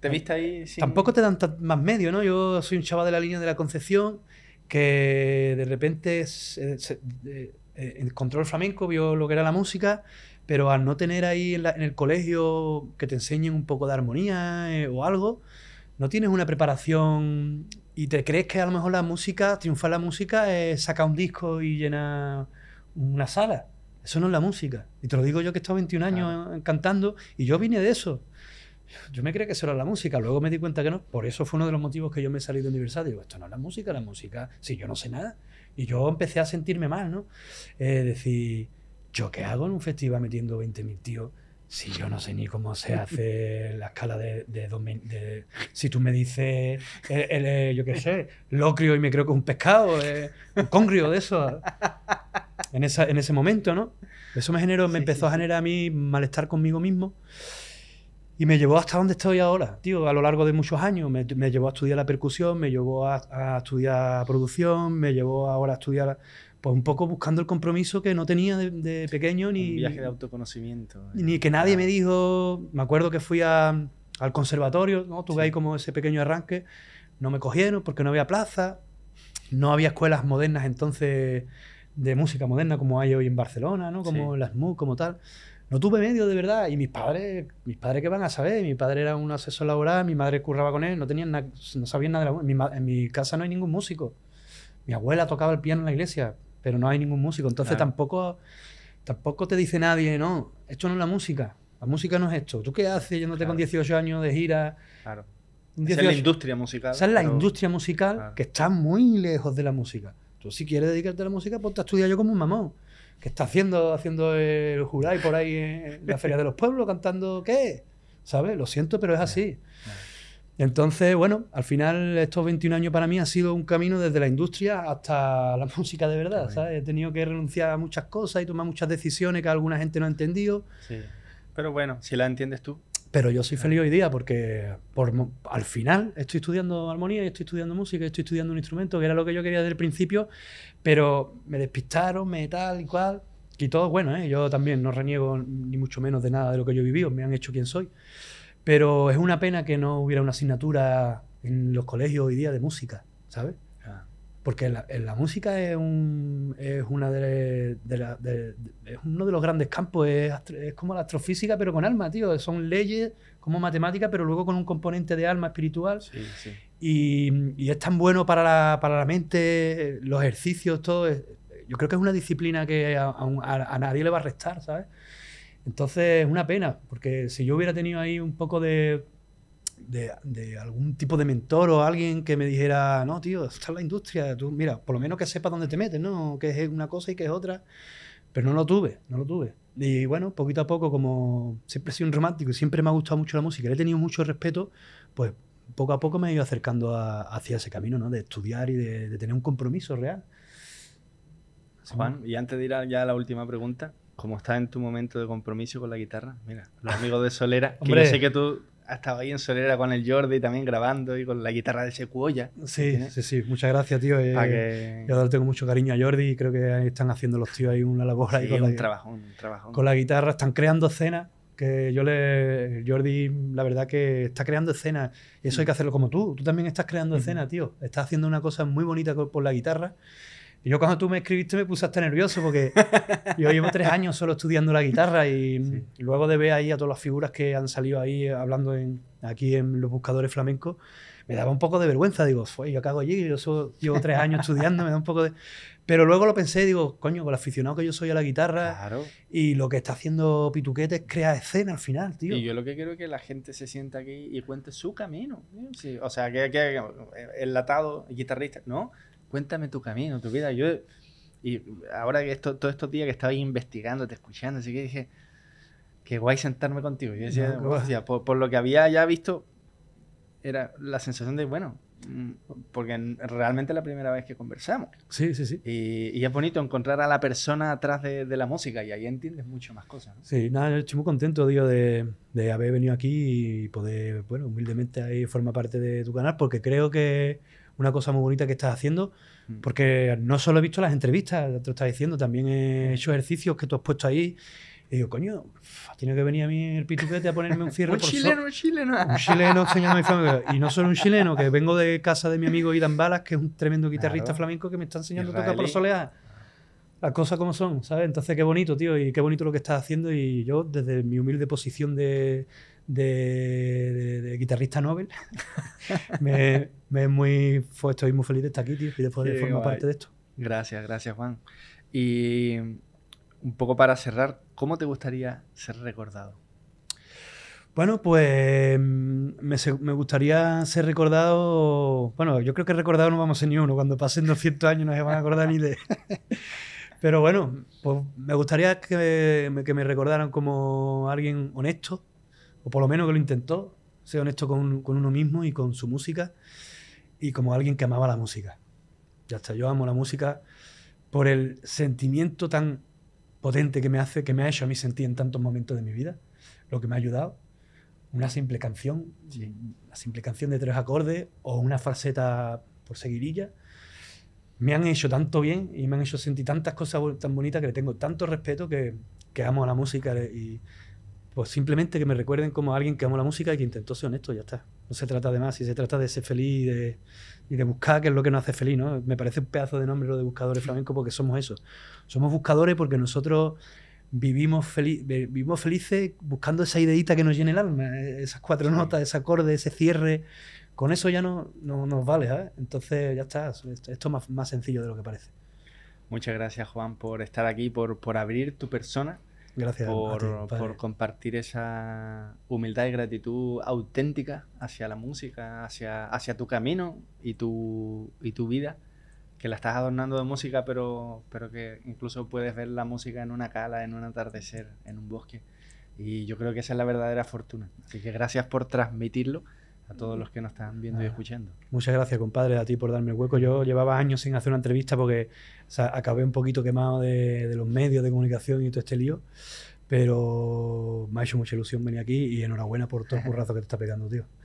Te viste ahí. Tampoco te dan más medio, ¿no? Yo soy un chaval de la línea de la Concepción que de repente eh, eh, encontró el flamenco, vio lo que era la música, pero al no tener ahí en, el colegio que te enseñen un poco de armonía eh, o algo, no tienes una preparación y te crees que a lo mejor la música, triunfa la música es sacar un disco y llenar una sala. Eso no es la música. Y te lo digo yo que he estado 21 años cantando y yo vine de eso. Yo me creía que eso era la música, luego me di cuenta que no. Por eso fue uno de los motivos que yo me salí de universidad. Digo, esto no es la música, la música, si yo no sé nada. Y yo empecé a sentirme mal, ¿no? decir, ¿yo qué hago en un festival metiendo 20.000 tíos? si yo no sé ni cómo se hace la escala de, si tú me dices, eh, eh, yo qué sé, locrio y me creo que es un pescado, eh, un congrio de eso, en, ese momento, ¿no? Eso me, generó, me empezó a generar a mí malestar conmigo mismo y me llevó hasta donde estoy ahora, tío, a lo largo de muchos años. Me, llevó a estudiar la percusión, me llevó a, a, estudiar producción, me llevó ahora a estudiar pues un poco buscando el compromiso que no tenía de, pequeño ni... viaje de autoconocimiento. Eh. Ni que nadie me dijo, me acuerdo que fui a, al conservatorio, ¿no? tuve ahí como ese pequeño arranque, no me cogieron porque no había plaza, no había escuelas modernas entonces de música moderna como hay hoy en Barcelona, ¿no? como las MUC, como tal. No tuve medio de verdad y mis padres, mis padres qué van a saber, mi padre era un asesor laboral, mi madre curraba con él, no tenían no sabían nada de la, en mi casa no hay ningún músico. Mi abuela tocaba el piano en la iglesia, pero no hay ningún músico. Entonces tampoco, tampoco te dice nadie, no, esto no es la música. La música no es esto. ¿Tú qué haces yéndote con 18 años de gira? Claro. es la industria musical. Esa es la industria musical que está muy lejos de la música. Tú si quieres dedicarte a la música, pues te estudiar yo como un mamón. Que está haciendo, haciendo el juray por ahí en la Feria de los Pueblos, cantando qué. ¿Sabes? Lo siento, pero es así. Entonces, bueno, al final estos 21 años para mí ha sido un camino desde la industria hasta la música de verdad. He tenido que renunciar a muchas cosas y tomar muchas decisiones que alguna gente no ha entendido. Sí. Pero bueno, si la entiendes tú. Pero yo soy feliz hoy día porque por, al final estoy estudiando armonía, estoy estudiando música, estoy estudiando un instrumento, que era lo que yo quería desde el principio, pero me despistaron, me tal y cual. Y todo bueno, ¿eh? yo también no reniego ni mucho menos de nada de lo que yo he vivido, me han hecho quien soy. Pero es una pena que no hubiera una asignatura en los colegios hoy día de música, ¿sabes? Porque la, música es, es una de, uno de los grandes campos, es, como la astrofísica, pero con alma, tío. Son leyes como matemáticas pero luego con un componente de alma espiritual. Y, es tan bueno para la, mente, los ejercicios, todo. yo creo que es una disciplina que a nadie le va a restar, ¿sabes? Entonces es una pena, porque si yo hubiera tenido ahí un poco de, algún tipo de mentor o alguien que me dijera, no, tío, esta es la industria, tú mira, por lo menos que sepa dónde te metes, ¿no? Que es una cosa y que es otra. Pero no lo tuve, no lo tuve. Y bueno, poquito a poco, como siempre he sido un romántico y siempre me ha gustado mucho la música, le he tenido mucho respeto, pues poco a poco me he ido acercando hacia ese camino, ¿no? De estudiar y de, tener un compromiso real. Juan, y antes de ir ya a la última pregunta, ¿Cómo estás en tu momento de compromiso con la guitarra, mira, los amigos de Solera, que yo sé que tú has estado ahí en Solera con el Jordi también grabando y con la guitarra de Secuoya. Sí, ¿eh? sí, sí, muchas gracias, tío. Eh, yo tengo mucho cariño a Jordi y creo que están haciendo los tíos ahí una labor ahí con el trabajo, un trabajo. Con la guitarra, están creando escenas que yo le Jordi la verdad que está creando escenas y eso hay que hacerlo como tú tú también estás creando escenas tío estás haciendo una cosa muy bonita por la guitarra y yo cuando tú me escribiste me puse hasta nervioso porque yo llevo tres años solo estudiando la guitarra y, luego de ver ahí a todas las figuras que han salido ahí eh, hablando en, aquí en los buscadores flamencos, me daba un poco de vergüenza. Digo, fue, yo cago allí, yo llevo tres años estudiando, me da un poco de... Pero luego lo pensé, digo, coño, con el aficionado que yo soy a la guitarra y lo que está haciendo Pituquete es crear escena al final, tío. Y yo lo que quiero es que la gente se sienta aquí y cuente su camino. ¿eh? ¿sí? O sea, que, que el eh, latado, guitarrista, ¿no? cuéntame tu camino, tu vida. Yo, y ahora que esto, todos estos días que estaba investigando, te escuchando, así que dije, qué guay sentarme contigo. Yo decía, por, lo que había ya visto, era la sensación de, bueno, porque realmente es la primera vez que conversamos. Sí, sí, sí. Y, es bonito encontrar a la persona atrás de, la música y ahí entiendes mucho más cosas. Sí, nada, estoy muy contento, digo, de, de, haber venido aquí y poder, bueno, humildemente ahí forma parte de tu canal porque creo que una cosa muy bonita que estás haciendo, mm. porque no solo he visto las entrevistas, te lo estás diciendo, también he hecho ejercicios que tú has puesto ahí. Y digo, coño, tiene que venir a mí el pituquete a ponerme un cierre. un por chileno, un chileno. Un chileno enseñando Y no solo un chileno, que vengo de casa de mi amigo Idan Balas, que es un tremendo guitarrista flamenco que me está enseñando a tocar por soleá las cosas como son, ¿sabes? Entonces, qué bonito, tío, y qué bonito lo que estás haciendo. Y yo, desde mi humilde posición de, guitarrista Nobel, me, muy, estoy muy feliz de estar aquí, tío, y de poder formar parte de esto. Gracias, gracias, Juan. Y un poco para cerrar, ¿cómo te gustaría ser recordado? Bueno, pues mm, me, me, gustaría ser recordado. Bueno, yo creo que recordado no vamos a ser ni uno. Cuando pasen 200 años no se van a acordar ni de. Pero bueno, pues me gustaría que me, recordaran como alguien honesto, o por lo menos que lo intentó, ser honesto con, uno mismo y con su música, y como alguien que amaba la música. Ya está, yo amo la música por el sentimiento tan potente que me hace, que me ha hecho a mí sentir en tantos momentos de mi vida, lo que me ha ayudado. Una simple canción, una simple canción de tres acordes o una falseta por seguirilla me han hecho tanto bien y me han hecho sentir tantas cosas tan bonitas que le tengo tanto respeto que, que amo la música y pues simplemente que me recuerden como alguien que amo la música y que intentó ser honesto, ya está. No se trata de más, si se trata de ser feliz y de, buscar, que es lo que nos hace feliz, ¿no? Me parece un pedazo de nombre lo de buscadores flamenco porque somos eso. Somos buscadores porque nosotros vivimos, vivimos felices buscando esa ideita que nos llena el alma, e-, esas cuatro notas, ese acorde, ese cierre, con eso ya no, nos vale, ¿sabes? Entonces ya está, esto es más, más, sencillo de lo que parece. Muchas gracias Juan por estar aquí, por, por abrir tu persona. Gracias. Por, por, compartir esa humildad y gratitud auténtica hacia la música, hacia, hacia tu camino y tu, y tu vida, que la estás adornando de música, pero, pero que incluso puedes ver la música en una cala, en un atardecer, en un bosque. Y yo creo que esa es la verdadera fortuna. Así que gracias por transmitirlo a todos los que nos están viendo y escuchando. Muchas gracias, compadre, a ti por darme el hueco. Yo llevaba años sin hacer una entrevista porque acabé un poquito quemado de, de, los medios de comunicación y todo este lío, pero me ha hecho mucha ilusión venir aquí y enhorabuena por todo el currazo que te está pegando, tío.